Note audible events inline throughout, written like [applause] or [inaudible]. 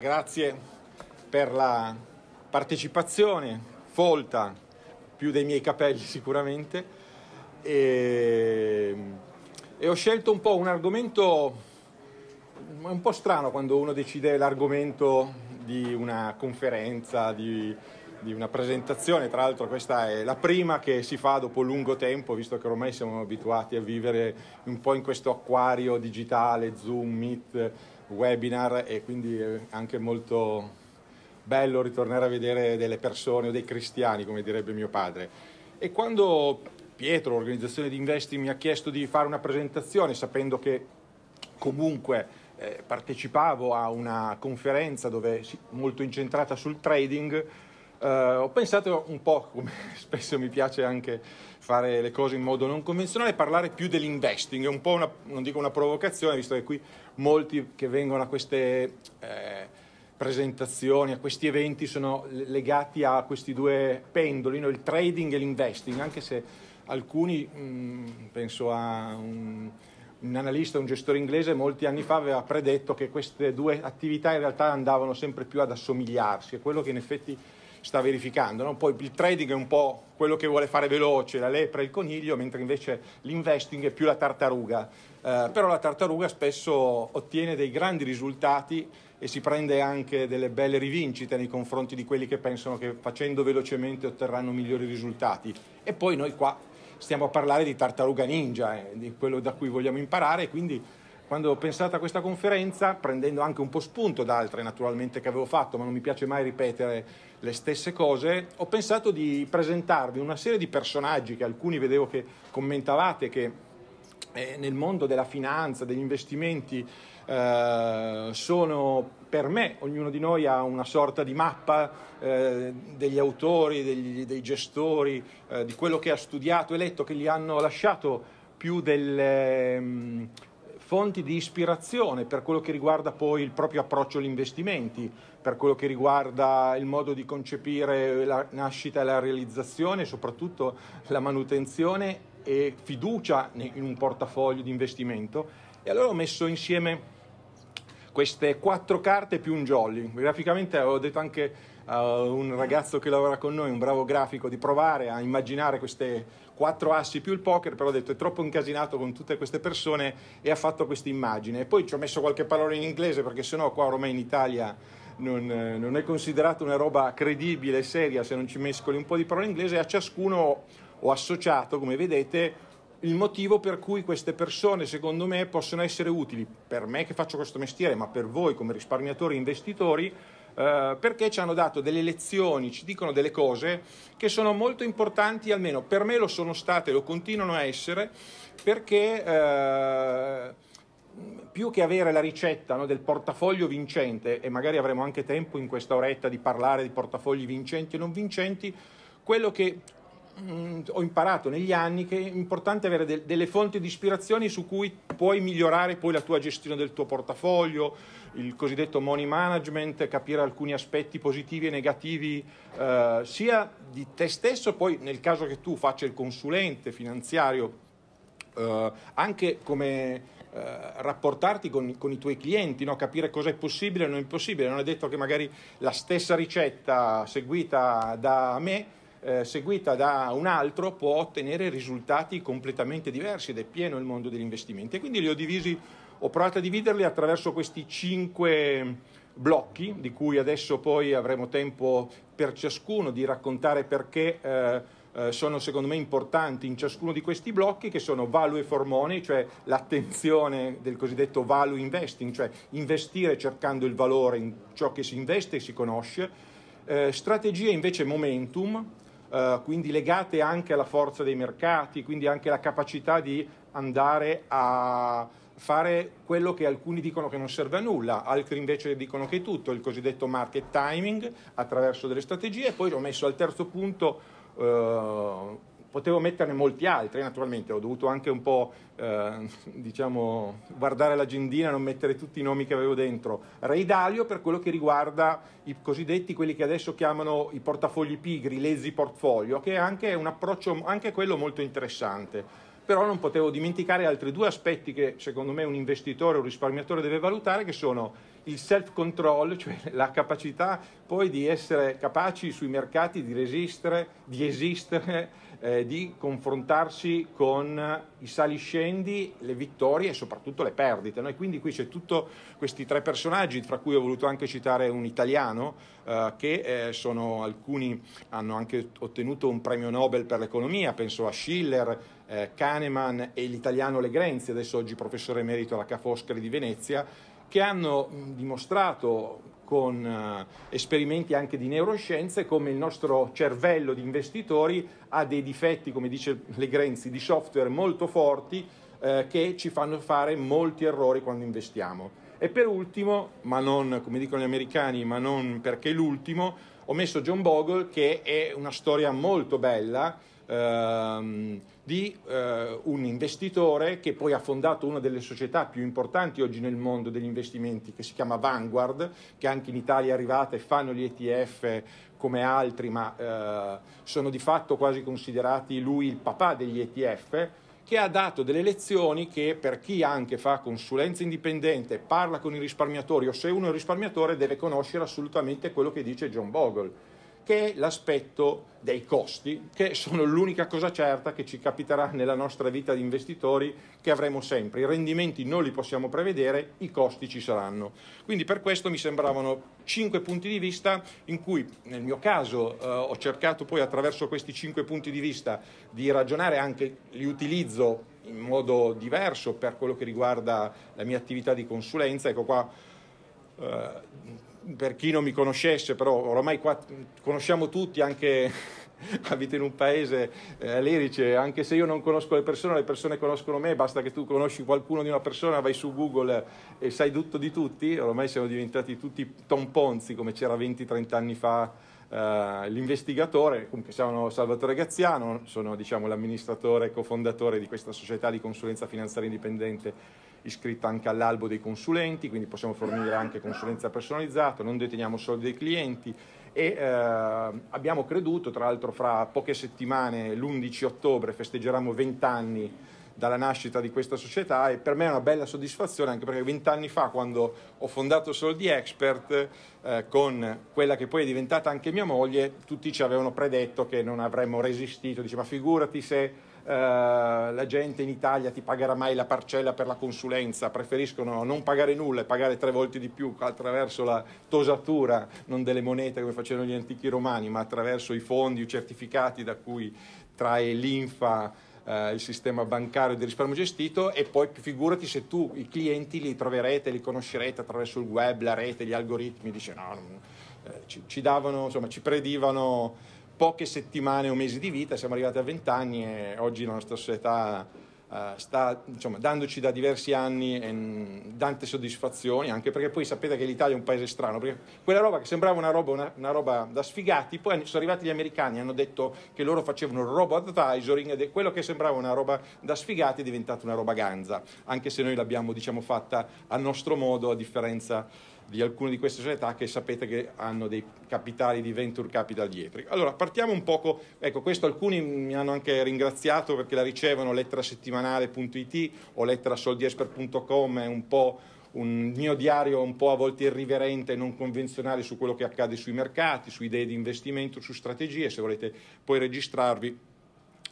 Grazie per la partecipazione folta, più dei miei capelli [laughs] sicuramente, e, ehm, e, ho scelto un po' un argomento, è un po' strano quando uno decide l'argomento di una conferenza, di, di una presentazione, tra l'altro questa è la prima che si fa dopo lungo tempo, visto che ormai siamo abituati a vivere un po' in questo acquario digitale, Zoom, Meet, webinar e quindi è anche molto bello ritornare a vedere delle persone o dei cristiani, come direbbe mio padre. E quando Pietro, l'organizzazione di Investi, mi ha chiesto di fare una presentazione, sapendo che comunque eh, partecipavo a una conferenza dove, molto incentrata sul trading, Uh, ho pensato un po', come [laughs] spesso mi piace anche fare le cose in modo non convenzionale, parlare più dell'investing, è un po' una, non dico una provocazione, visto che qui molti che vengono a queste eh, presentazioni, a questi eventi sono legati a questi due pendoli, no? il trading e l'investing, anche se alcuni, mh, mm, penso a un, un analista, un gestore inglese, molti anni fa aveva predetto che queste due attività in realtà andavano sempre più ad assomigliarsi, è quello che in effetti sta verificando. No? Poi il trading è un po' quello che vuole fare veloce, la lepre e il coniglio, mentre invece l'investing è più la tartaruga. Eh, però la tartaruga spesso ottiene dei grandi risultati e si prende anche delle belle rivincite nei confronti di quelli che pensano che facendo velocemente otterranno migliori risultati. E poi noi qua stiamo a parlare di tartaruga ninja, eh, di quello da cui vogliamo imparare, quindi quando ho pensato a questa conferenza, prendendo anche un po' spunto da altre naturalmente che avevo fatto, ma non mi piace mai ripetere le stesse cose, ho pensato di presentarvi una serie di personaggi che alcuni vedevo che commentavate, che eh, nel mondo della finanza, degli investimenti, eh, sono per me, ognuno di noi ha una sorta di mappa eh, degli autori, degli, dei gestori, eh, di quello che ha studiato e letto, che gli hanno lasciato più delle, ehm, fonti di ispirazione per quello che riguarda poi il proprio approccio agli investimenti, per quello che riguarda il modo di concepire la nascita e la realizzazione, soprattutto la manutenzione e fiducia in un portafoglio di investimento. E allora ho messo insieme queste quattro carte più un jolly. Graficamente avevo detto anche a eh, un ragazzo che lavora con noi, un bravo grafico, di provare a immaginare queste quattro assi più il poker, però ho detto è troppo incasinato con tutte queste persone e ha fatto questa immagine. poi ci ho messo qualche parola in inglese perché sennò qua ormai in Italia non, non è considerata una roba credibile e seria se non ci mescoli un po' di parole in inglese a ciascuno ho associato, come vedete, il motivo per cui queste persone, secondo me, possono essere utili per me che faccio questo mestiere, ma per voi come risparmiatori e investitori, eh, perché ci hanno dato delle lezioni, ci dicono delle cose che sono molto importanti, almeno per me lo sono state, lo continuano a essere, perché eh, più che avere la ricetta no, del portafoglio vincente, e magari avremo anche tempo in questa oretta di parlare di portafogli vincenti e non vincenti, quello che mm, ho imparato negli anni che è importante avere de- delle fonti di ispirazione su cui puoi migliorare poi la tua gestione del tuo portafoglio, il cosiddetto money management, capire alcuni aspetti positivi e negativi eh, sia di te stesso, poi nel caso che tu faccia il consulente finanziario, eh, anche come eh, rapportarti con, con, i tuoi clienti, no? capire cosa è possibile e non è possibile. Non è detto che magari la stessa ricetta seguita da me eh, seguita da un altro può ottenere risultati completamente diversi ed è pieno il mondo degli investimenti. E quindi li ho divisi ho provato a dividerli attraverso questi cinque blocchi, di cui adesso poi avremo tempo per ciascuno di raccontare perché eh, eh, sono secondo me importanti in ciascuno di questi blocchi, che sono value for money, cioè l'attenzione del cosiddetto value investing, cioè investire cercando il valore in ciò che si investe e si conosce. Eh, strategie invece momentum, Uh, quindi legate anche alla forza dei mercati, quindi anche alla capacità di andare a fare quello che alcuni dicono che non serve a nulla, altri invece dicono che è tutto, il cosiddetto market timing attraverso delle strategie, poi ho messo al terzo punto, eh, potevo metterne molti altri naturalmente, ho dovuto anche un po' eh, diciamo, guardare l'agendina, non mettere tutti i nomi che avevo dentro, Ray Dalio per quello che riguarda i cosiddetti, quelli che adesso chiamano i portafogli pigri, lazy portfolio, che è anche un approccio, anche quello molto interessante però non potevo dimenticare altri due aspetti che secondo me un investitore o un risparmiatore deve valutare, che sono il self-control, cioè la capacità poi di essere capaci sui mercati di resistere, di esistere, eh, di confrontarsi con i sali scendi, le vittorie e soprattutto le perdite. No? quindi qui c'è tutto questi tre personaggi, fra cui ho voluto anche citare un italiano, eh, che eh, sono alcuni, hanno anche ottenuto un premio Nobel per l'economia, penso a Schiller, eh, Kahneman e l'italiano Legrenzi, adesso oggi professore emerito alla Ca' Foscari di Venezia, che hanno dimostrato con eh, esperimenti anche di neuroscienze come il nostro cervello di investitori ha dei difetti, come dice Legrenzi, di software molto forti eh, che ci fanno fare molti errori quando investiamo. E per ultimo, ma non come dicono gli americani, ma non perché l'ultimo, ho messo John Bogle che è una storia molto bella. Ehm, di eh, un investitore che poi ha fondato una delle società più importanti oggi nel mondo degli investimenti, che si chiama Vanguard, che anche in Italia è arrivata e fanno gli ETF come altri, ma eh, sono di fatto quasi considerati lui il papà degli ETF che ha dato delle lezioni che per chi anche fa consulenza indipendente, parla con i risparmiatori o se uno è un risparmiatore deve conoscere assolutamente quello che dice John Bogle che è l'aspetto dei costi, che sono l'unica cosa certa che ci capiterà nella nostra vita di investitori che avremo sempre. I rendimenti non li possiamo prevedere, i costi ci saranno. Quindi per questo mi sembravano cinque punti di vista in cui nel mio caso eh, ho cercato poi attraverso questi cinque punti di vista di ragionare anche li utilizzo in modo diverso per quello che riguarda la mia attività di consulenza. Ecco qua eh, per chi non mi conoscesse, però oramai qua conosciamo tutti, anche [laughs] abito in un paese eh, lirice, anche se io non conosco le persone, le persone conoscono me, basta che tu conosci qualcuno di una persona, vai su Google e sai tutto di tutti, ormai siamo diventati tutti Tom Ponzi come c'era 20-30 anni fa eh, l'investigatore, comunque sono Salvatore Gazziano, sono diciamo, l'amministratore e cofondatore di questa società di consulenza finanziaria indipendente iscritta anche all'albo dei consulenti, quindi possiamo fornire anche consulenza personalizzata, non deteniamo soldi dei clienti e eh, abbiamo creduto, tra l'altro fra poche settimane, l'11 ottobre, festeggeremo 20 anni dalla nascita di questa società e per me è una bella soddisfazione anche perché vent'anni fa quando ho fondato Soldi Expert eh, con quella che poi è diventata anche mia moglie tutti ci avevano predetto che non avremmo resistito diceva figurati se Uh, la gente in Italia ti pagherà mai la parcella per la consulenza, preferiscono non pagare nulla e pagare tre volte di più attraverso la tosatura, non delle monete come facevano gli antichi romani, ma attraverso i fondi o certificati da cui trae l'infa eh, il sistema bancario di risparmio gestito e poi figurati se tu i clienti li troverete, li conoscerete attraverso il web, la rete, gli algoritmi, dice no, non, eh, ci, ci, davano, insomma, ci predivano poche settimane o mesi di vita, siamo arrivati a 20 anni e oggi la nostra società eh, sta insomma, dandoci da diversi anni mm, tante soddisfazioni, anche perché poi sapete che l'Italia è un paese strano, perché quella roba che sembrava una roba, una, una roba da sfigati, poi sono arrivati gli americani, e hanno detto che loro facevano robo advisoring e quello che sembrava una roba da sfigati è diventata una roba ganza, anche se noi l'abbiamo diciamo, fatta a nostro modo, a differenza di alcune di queste società che sapete che hanno dei capitali di venture capital dietro. Allora, partiamo un poco, ecco, questo alcuni mi hanno anche ringraziato perché la ricevono letterasettimanale.it o letterasoldiesper.com, è un po' un mio diario un po' a volte irriverente e non convenzionale su quello che accade sui mercati, su idee di investimento, su strategie, se volete poi registrarvi,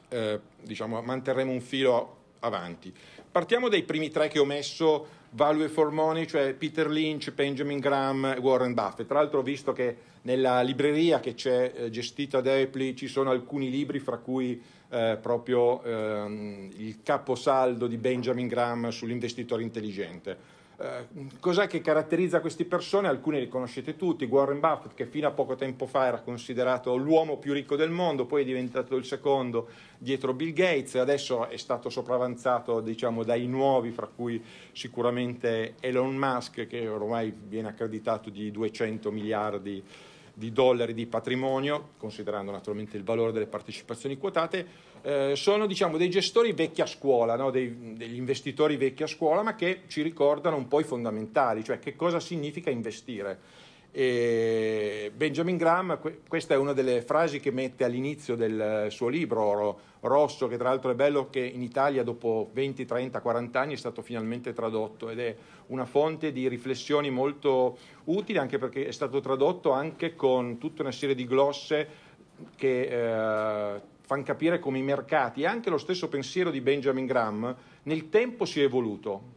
eh, diciamo, manterremo un filo avanti. Partiamo dai primi tre che ho messo, value for money, cioè Peter Lynch, Benjamin Graham e Warren Buffett. Tra l'altro ho visto che nella libreria che c'è eh, gestita da Epli ci sono alcuni libri, fra cui eh, proprio ehm, il caposaldo di Benjamin Graham sull'investitore intelligente. Eh, cos'è che caratterizza queste persone? Alcune li conoscete tutti, Warren Buffett che fino a poco tempo fa era considerato l'uomo più ricco del mondo, poi è diventato il secondo dietro Bill Gates, adesso è stato sopravanzato diciamo, dai nuovi, fra cui sicuramente Elon Musk che ormai viene accreditato di 200 miliardi di di dollari di patrimonio, considerando naturalmente il valore delle partecipazioni quotate, eh, sono diciamo, dei gestori vecchia scuola, no? dei, degli investitori vecchia scuola, ma che ci ricordano un po' i fondamentali, cioè che cosa significa investire. E Benjamin Graham, questa è una delle frasi che mette all'inizio del suo libro rosso, che tra l'altro è bello che in Italia dopo 20, 30, 40 anni è stato finalmente tradotto ed è una fonte di riflessioni molto utile anche perché è stato tradotto anche con tutta una serie di glosse che eh, fanno capire come i mercati e anche lo stesso pensiero di Benjamin Graham nel tempo si è evoluto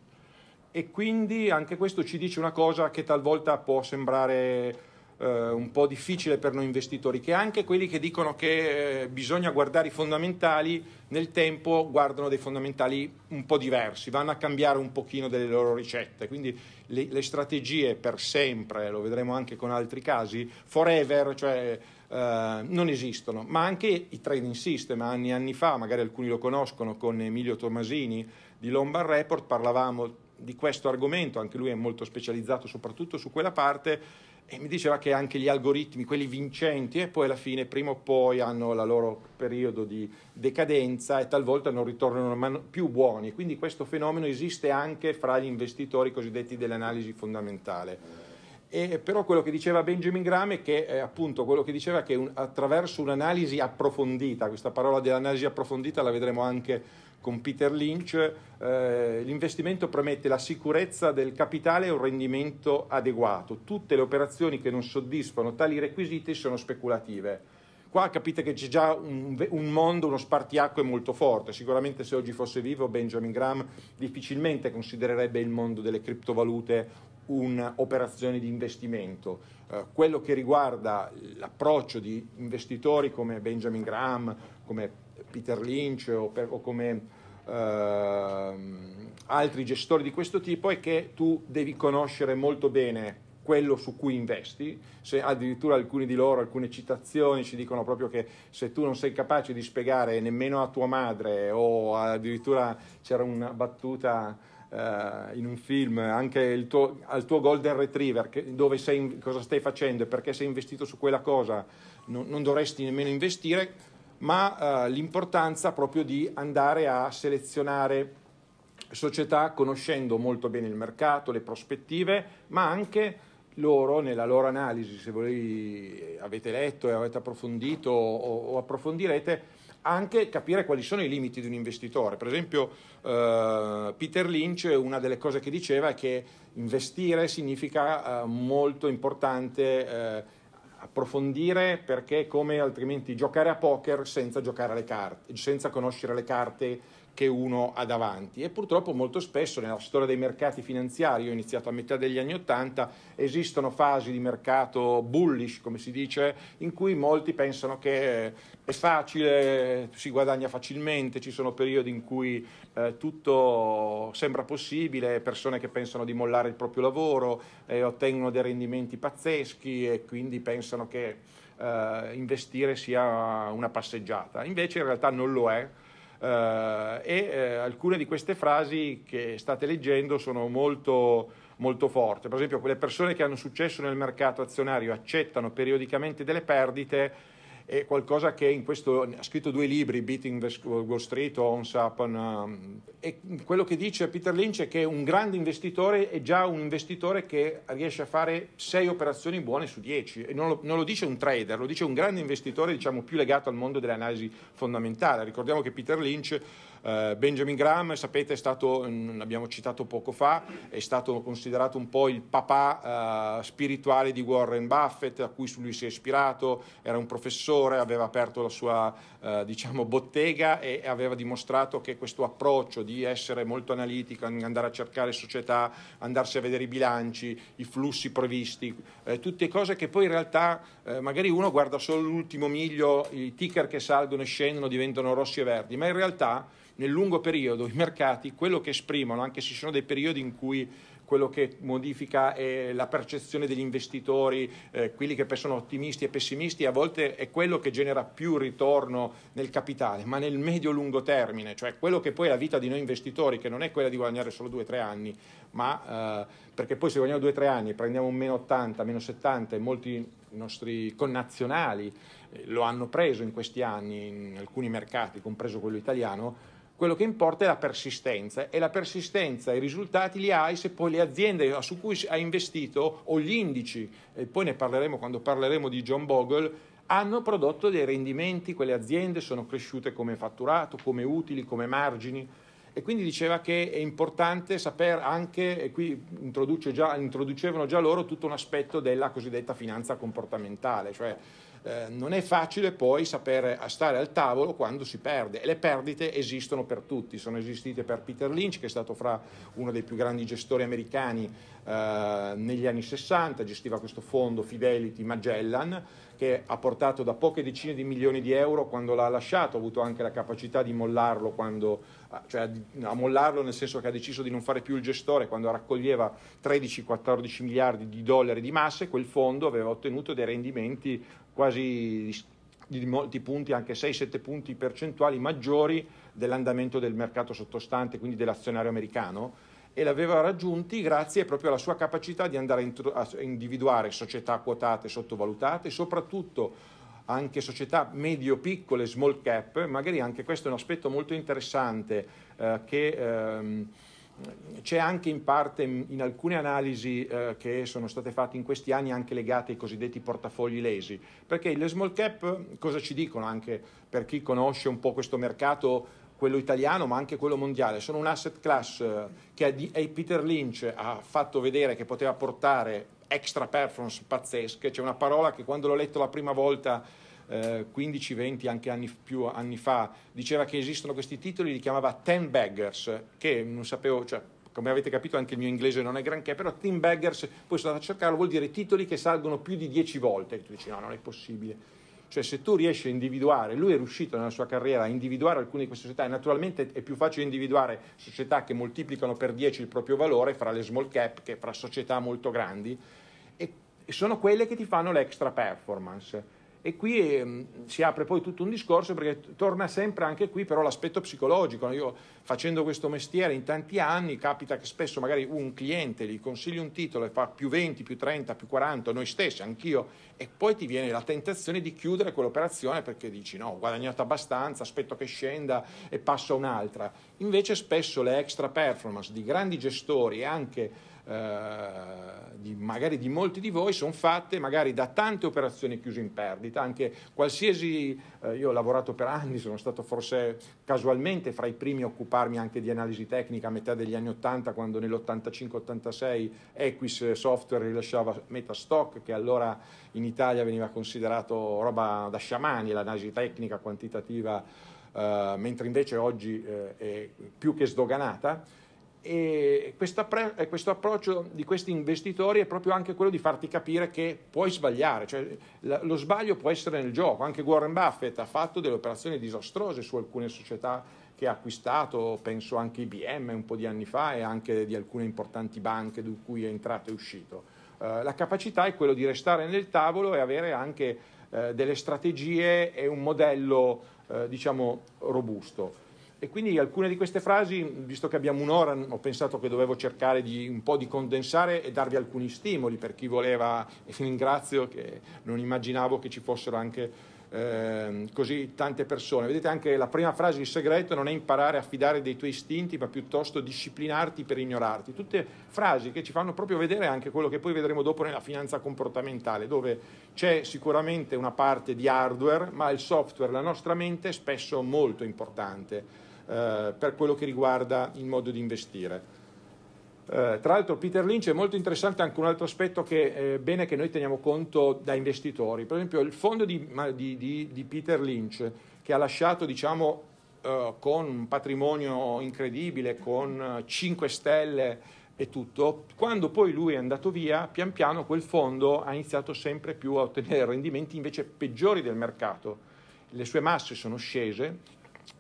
e quindi anche questo ci dice una cosa che talvolta può sembrare eh, un po' difficile per noi investitori, che anche quelli che dicono che eh, bisogna guardare i fondamentali nel tempo guardano dei fondamentali un po' diversi, vanno a cambiare un pochino delle loro ricette, quindi le, le strategie per sempre, lo vedremo anche con altri casi, forever, cioè Uh, non esistono, ma anche i trading system, anni e anni fa, magari alcuni lo conoscono, con Emilio Tomasini di Lombard Report parlavamo di questo argomento, anche lui è molto specializzato soprattutto su quella parte, e mi diceva che anche gli algoritmi, quelli vincenti, e poi alla fine, prima o poi, hanno il loro periodo di decadenza e talvolta non ritornano più buoni. Quindi questo fenomeno esiste anche fra gli investitori cosiddetti dell'analisi fondamentale. E però quello che diceva Benjamin Graham è che eh, appunto quello che diceva è che un, attraverso un'analisi approfondita, questa parola dell'analisi approfondita la vedremo anche con Peter Lynch, eh, l'investimento promette la sicurezza del capitale e un rendimento adeguato. Tutte le operazioni che non soddisfano tali requisiti sono speculative. Qua capite che c'è già un, un, mondo, uno spartiacque molto forte. Sicuramente se oggi fosse vivo Benjamin Graham difficilmente considererebbe il mondo delle criptovalute un'operazione di investimento. Eh, quello che riguarda l'approccio di investitori come Benjamin Graham, come Peter Lynch o, per, o come eh, altri gestori di questo tipo è che tu devi conoscere molto bene quello su cui investi, se addirittura alcuni di loro, alcune citazioni ci dicono proprio che se tu non sei capace di spiegare nemmeno a tua madre o addirittura c'era una battuta Uh, in un film, anche tuo, al tuo golden retriever, che, dove sei, cosa stai facendo e perché sei investito su quella cosa, no, non dovresti nemmeno investire, ma eh, l'importanza proprio di andare a selezionare società conoscendo molto bene il mercato, le prospettive, ma anche loro nella loro analisi, se voi eh, avete letto e avete approfondito o, o approfondirete, anche capire quali sono i limiti di un investitore. Per esempio, eh, Peter Lynch, una delle cose che diceva è che investire significa eh, molto importante eh, approfondire perché è come altrimenti giocare a poker senza giocare alle carte, senza conoscere le carte che uno ha davanti e purtroppo molto spesso nella storia dei mercati finanziari, io ho iniziato a metà degli anni Ottanta, esistono fasi di mercato bullish, come si dice, in cui molti pensano che eh, è facile, si guadagna facilmente, ci sono periodi in cui eh, tutto sembra possibile, persone che pensano di mollare il proprio lavoro, eh, ottengono dei rendimenti pazzeschi e quindi pensano che eh, investire sia una passeggiata, invece in realtà non lo è eh, e eh, alcune di queste frasi che state leggendo sono molto, molto forti. Per esempio, quelle persone che hanno successo nel mercato azionario accettano periodicamente delle perdite è qualcosa che in questo, ha scritto due libri, Beating the Wall Street o On Upon, um, e quello che dice Peter Lynch è che un grande investitore è già un investitore che riesce a fare sei operazioni buone su dieci. e non lo, non lo dice un trader, lo dice un grande investitore diciamo più legato al mondo dell'analisi fondamentale. Ricordiamo che Peter Lynch eh, Benjamin Graham, sapete, è stato, l'abbiamo mm, citato poco fa, è stato considerato un po' il papà eh, spirituale di Warren Buffett, a cui lui si è ispirato, era un professore, aveva aperto la sua eh, diciamo, bottega e aveva dimostrato che questo approccio di essere molto analitico, andare a cercare società, andarsi a vedere i bilanci, i flussi previsti, eh, tutte cose che poi in realtà eh, magari uno guarda solo l'ultimo miglio, i ticker che salgono e scendono diventano rossi e verdi, ma in realtà nel lungo periodo i mercati quello che esprimono, anche se ci sono dei periodi in cui quello che modifica è la percezione degli investitori, eh, quelli che sono ottimisti e pessimisti, a volte è quello che genera più ritorno nel capitale, ma nel medio-lungo termine, cioè quello che poi è la vita di noi investitori, che non è quella di guadagnare solo 2-3 anni, ma eh, perché poi se guadagniamo 2-3 anni e prendiamo un meno 80, meno 70 e molti nostri connazionali eh, lo hanno preso in questi anni in alcuni mercati, compreso quello italiano, quello che importa è la persistenza e la persistenza, i risultati li hai se poi le aziende su cui hai investito o gli indici, e poi ne parleremo quando parleremo di John Bogle, hanno prodotto dei rendimenti, quelle aziende sono cresciute come fatturato, come utili, come margini. E quindi diceva che è importante sapere anche, e qui già, introducevano già loro tutto un aspetto della cosiddetta finanza comportamentale, cioè eh, non è facile poi sapere eh, stare al tavolo quando si perde e le perdite esistono per tutti, sono esistite per Peter Lynch che è stato fra uno dei più grandi gestori americani eh, negli anni 60, gestiva questo fondo Fidelity Magellan che ha portato da poche decine di milioni di euro quando l'ha lasciato, ha avuto anche la capacità di mollarlo quando, ah, cioè a mollarlo nel senso che ha deciso di non fare più il gestore quando raccoglieva 13-14 miliardi di dollari di masse, quel fondo aveva ottenuto dei rendimenti quasi di molti punti, anche 6-7 punti percentuali maggiori dell'andamento del mercato sottostante, quindi dell'azionario americano, e l'aveva raggiunti grazie proprio alla sua capacità di andare a individuare società quotate, sottovalutate, soprattutto anche società medio-piccole, small cap, magari anche questo è un aspetto molto interessante eh, che... Ehm, c'è anche in parte in alcune analisi eh, che sono state fatte in questi anni anche legate ai cosiddetti portafogli lesi, perché le small cap cosa ci dicono anche per chi conosce un po' questo mercato quello italiano ma anche quello mondiale, sono un asset class eh, che è, Peter Lynch ha fatto vedere che poteva portare extra performance pazzesche, c'è una parola che quando l'ho letto la prima volta eh, 15-20 anche anni, più anni fa diceva che esistono questi titoli, li chiamava Ten Baggers, che non sapevo, cioè, come avete capito anche il mio inglese non è granché, però Ten Baggers, poi sono andato a cercarlo, vuol dire titoli che salgono più di 10 volte, e tu dici no, non è possibile. Cioè se tu riesci a individuare, lui è riuscito nella sua carriera a individuare alcune di queste società, e naturalmente è più facile individuare società che moltiplicano per 10 il proprio valore fra le small cap che fra società molto grandi, e sono quelle che ti fanno l'extra performance e qui ehm, si apre poi tutto un discorso perché torna sempre anche qui però l'aspetto psicologico. Io facendo questo mestiere in tanti anni capita che spesso magari un cliente gli consigli un titolo e fa più 20, più 30, più 40, noi stessi, anch'io, e poi ti viene la tentazione di chiudere quell'operazione perché dici no, ho guadagnato abbastanza, aspetto che scenda e passo a un'altra. Invece spesso le extra performance di grandi gestori e anche eh, di, magari di molti di voi sono fatte magari da tante operazioni chiuse in perdita, anche qualsiasi, eh, io ho lavorato per anni, sono stato forse casualmente fra i primi a occuparmi anche di analisi tecnica a metà degli anni 80 quando nell'85-86 Equis Software rilasciava Metastock che allora in Italia veniva considerato roba da sciamani, l'analisi tecnica quantitativa, eh, mentre invece oggi eh, è più che sdoganata. E questo approccio di questi investitori è proprio anche quello di farti capire che puoi sbagliare, cioè lo sbaglio può essere nel gioco. Anche Warren Buffett ha fatto delle operazioni disastrose su alcune società che ha acquistato, penso anche IBM un po' di anni fa e anche di alcune importanti banche di cui è entrato e uscito. Eh, la capacità è quella di restare nel tavolo e avere anche eh, delle strategie e un modello eh, diciamo robusto. E quindi alcune di queste frasi, visto che abbiamo un'ora, ho pensato che dovevo cercare di un po' di condensare e darvi alcuni stimoli per chi voleva, e ringrazio che non immaginavo che ci fossero anche eh, così tante persone. Vedete anche la prima frase, il segreto non è imparare a fidare dei tuoi istinti, ma piuttosto disciplinarti per ignorarti. Tutte frasi che ci fanno proprio vedere anche quello che poi vedremo dopo nella finanza comportamentale, dove c'è sicuramente una parte di hardware, ma il software, la nostra mente, è spesso molto importante eh, per quello che riguarda il modo di investire. Eh, tra l'altro Peter Lynch è molto interessante anche un altro aspetto che è eh, bene che noi teniamo conto da investitori, per esempio il fondo di, di, di, di Peter Lynch che ha lasciato diciamo, eh, con un patrimonio incredibile, con 5 stelle e tutto, quando poi lui è andato via, pian piano quel fondo ha iniziato sempre più a ottenere rendimenti invece peggiori del mercato. Le sue masse sono scese,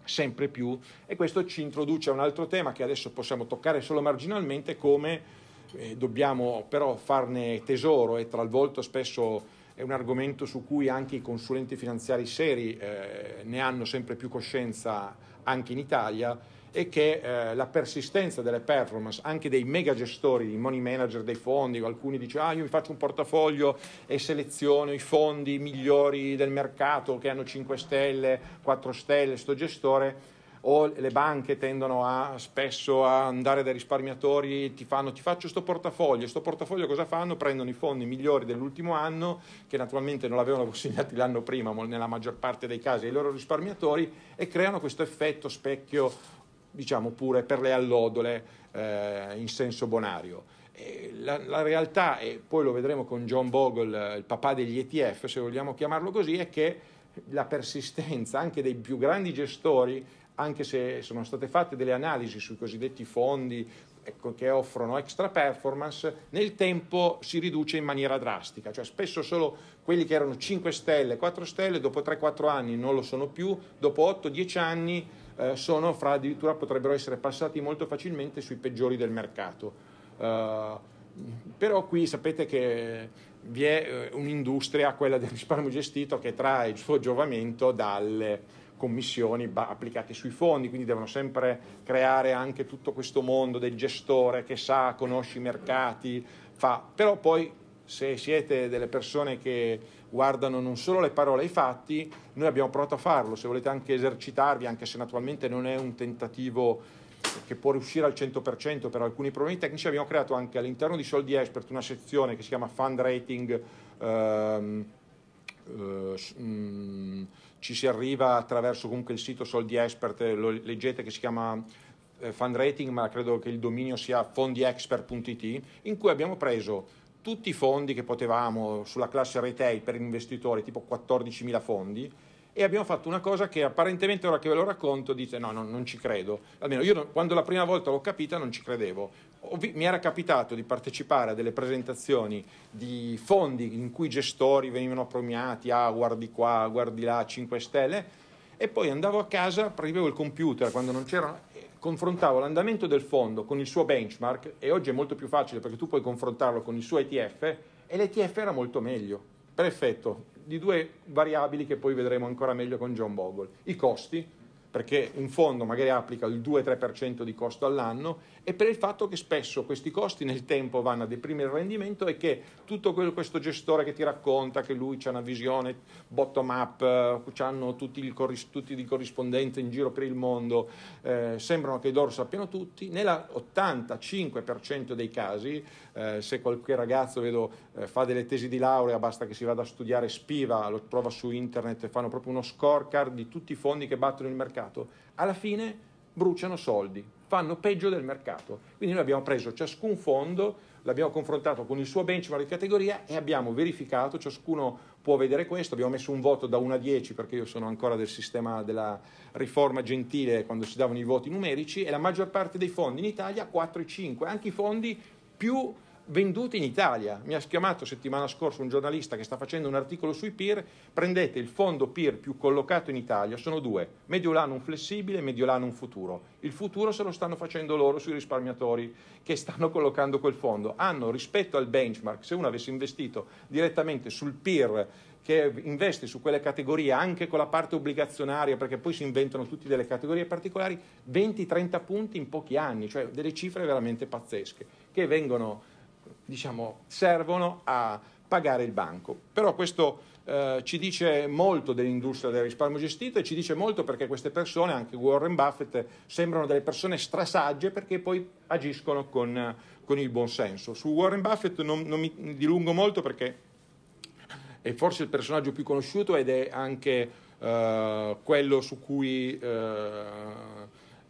sempre più e questo ci introduce a un altro tema che adesso possiamo toccare solo marginalmente come eh, dobbiamo però farne tesoro e travolto spesso è un argomento su cui anche i consulenti finanziari seri eh, ne hanno sempre più coscienza anche in Italia e che eh, la persistenza delle performance anche dei mega gestori, dei money manager dei fondi, alcuni dicono ah io mi faccio un portafoglio e seleziono i fondi migliori del mercato che hanno 5 stelle, 4 stelle, sto gestore o le banche tendono a, spesso a andare dai risparmiatori, ti fanno ti faccio sto portafoglio, sto portafoglio cosa fanno? Prendono i fondi migliori dell'ultimo anno, che naturalmente non l'avevano [laughs] consegnati l'anno prima, nella maggior parte dei casi ai loro risparmiatori, e creano questo effetto specchio diciamo pure per le allodole eh, in senso bonario. La, la, realtà, e poi lo vedremo con John Bogle, il papà degli ETF, se vogliamo chiamarlo così, è che la persistenza anche dei più grandi gestori, anche se sono state fatte delle analisi sui cosiddetti fondi ecco, che offrono extra performance, nel tempo si riduce in maniera drastica, cioè spesso solo quelli che erano 5 stelle, 4 stelle, dopo 3-4 anni non lo sono più, dopo 8-10 anni eh, sono fra addirittura potrebbero essere passati molto facilmente sui peggiori del mercato. Eh, però qui sapete che vi è eh, un'industria, quella del risparmio gestito, che trae il suo giovamento dalle commissioni applicate sui fondi, quindi devono sempre creare anche tutto questo mondo del gestore che sa, conosce i mercati, fa. Però poi se siete delle persone che guardano non solo le parole e i fatti, noi abbiamo provato a farlo, se volete anche esercitarvi, anche se naturalmente non è un tentativo che può riuscire al 100% per alcuni problemi tecnici, abbiamo creato anche all'interno di Soldi Expert una sezione che si chiama Fundrating, ehm, eh, mh, mm, ci si arriva attraverso comunque il sito Soldi Expert, lo leggete che si chiama eh, Fundrating, ma credo che il dominio sia fondiexpert.it, in cui abbiamo preso tutti i fondi che potevamo sulla classe retail per investitori, tipo 14.000 fondi, e abbiamo fatto una cosa che apparentemente ora che ve lo racconto dite no, no non ci credo, almeno io quando la prima volta l'ho capita non ci credevo, mi era capitato di partecipare a delle presentazioni di fondi in cui i gestori venivano premiati, ah guardi qua, guardi là, 5 stelle, e poi andavo a casa, prendevo il computer quando non c'erano confrontavo l'andamento del fondo con il suo benchmark e oggi è molto più facile perché tu puoi confrontarlo con il suo ETF e l'ETF era molto meglio. per effetto di due variabili che poi vedremo ancora meglio con John Bogle. I costi, perché un fondo magari applica il 2-3% di costo all'anno e per il fatto che spesso questi costi nel tempo vanno a deprimere il rendimento e che tutto quello, questo gestore che ti racconta che lui c'ha una visione bottom up, eh, hanno tutti, i corrispondenti in giro per il mondo, eh, sembrano che loro sappiano tutti, nell'85% dei casi, eh, se qualche ragazzo vedo, eh, fa delle tesi di laurea, basta che si vada a studiare Spiva, lo trova su internet e fanno proprio uno scorecard di tutti i fondi che battono il mercato, alla fine bruciano soldi, fanno peggio del mercato. Quindi noi abbiamo preso ciascun fondo, l'abbiamo confrontato con il suo benchmark di categoria e abbiamo verificato, ciascuno può vedere questo, abbiamo messo un voto da 1 a 10 perché io sono ancora del sistema della riforma gentile quando si davano i voti numerici e la maggior parte dei fondi in Italia 4 e 5, anche i fondi più venduti in Italia. Mi ha chiamato settimana scorsa un giornalista che sta facendo un articolo sui peer, prendete il fondo peer più collocato in Italia, sono due, Mediolano un flessibile e Mediolano un futuro. Il futuro se lo stanno facendo loro sui risparmiatori che stanno collocando quel fondo. Hanno rispetto al benchmark, se uno avesse investito direttamente sul peer che investe su quelle categorie anche con la parte obbligazionaria, perché poi si inventano tutte delle categorie particolari, 20-30 punti in pochi anni, cioè delle cifre veramente pazzesche, che vengono diciamo, servono a pagare il banco. Però questo eh, ci dice molto dell'industria del risparmio gestito e ci dice molto perché queste persone, anche Warren Buffett, sembrano delle persone strasagge perché poi agiscono con, con il senso. Su Warren Buffett non, non mi dilungo molto perché è forse il personaggio più conosciuto ed è anche eh, quello su cui eh,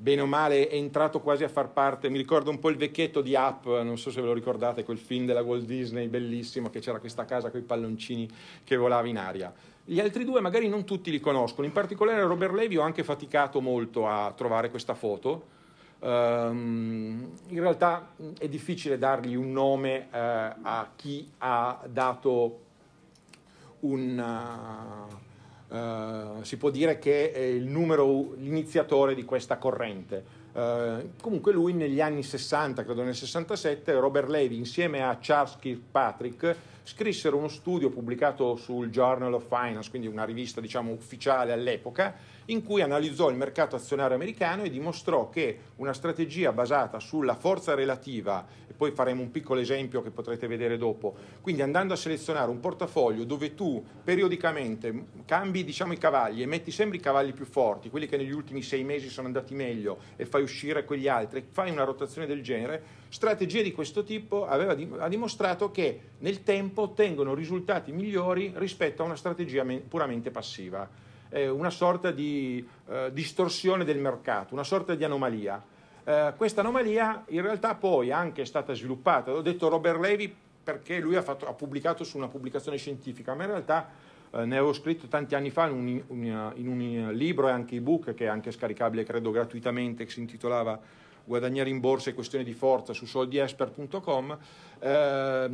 bene o male è entrato quasi a far parte, mi ricordo un po' il vecchietto di Up, non so se ve lo ricordate, quel film della Walt Disney bellissimo che c'era questa casa con i palloncini che volava in aria. Gli altri due magari non tutti li conoscono, in particolare Robert Levy ho anche faticato molto a trovare questa foto. Um, in realtà è difficile dargli un nome uh, a chi ha dato un... Uh, eh, si può dire che è il numero iniziatore di questa corrente. Uh, comunque lui negli anni 60, credo nel 67, Robert Levy insieme a Charles Kirkpatrick scrissero uno studio pubblicato sul Journal of Finance, quindi una rivista diciamo, ufficiale all'epoca, in cui analizzò il mercato azionario americano e dimostrò che una strategia basata sulla forza relativa, e poi faremo un piccolo esempio che potrete vedere dopo, quindi andando a selezionare un portafoglio dove tu periodicamente cambi diciamo, i cavalli e metti sempre i cavalli più forti, quelli che negli ultimi sei mesi sono andati meglio e fai uscire quegli altri, fai una rotazione del genere, strategie di questo tipo aveva, ha dimostrato che nel tempo ottengono risultati migliori rispetto a una strategia puramente passiva eh, una sorta di eh, distorsione del mercato, una sorta di anomalia. Eh, questa anomalia in realtà poi anche è stata sviluppata, l'ho detto Robert Levy perché lui ha, fatto, ha pubblicato su una pubblicazione scientifica, ma in realtà eh, ne avevo scritto tanti anni fa in un, in un libro e anche ebook che è anche scaricabile credo gratuitamente che si intitolava guadagnare in borsa è questione di forza su soldiesper.com eh,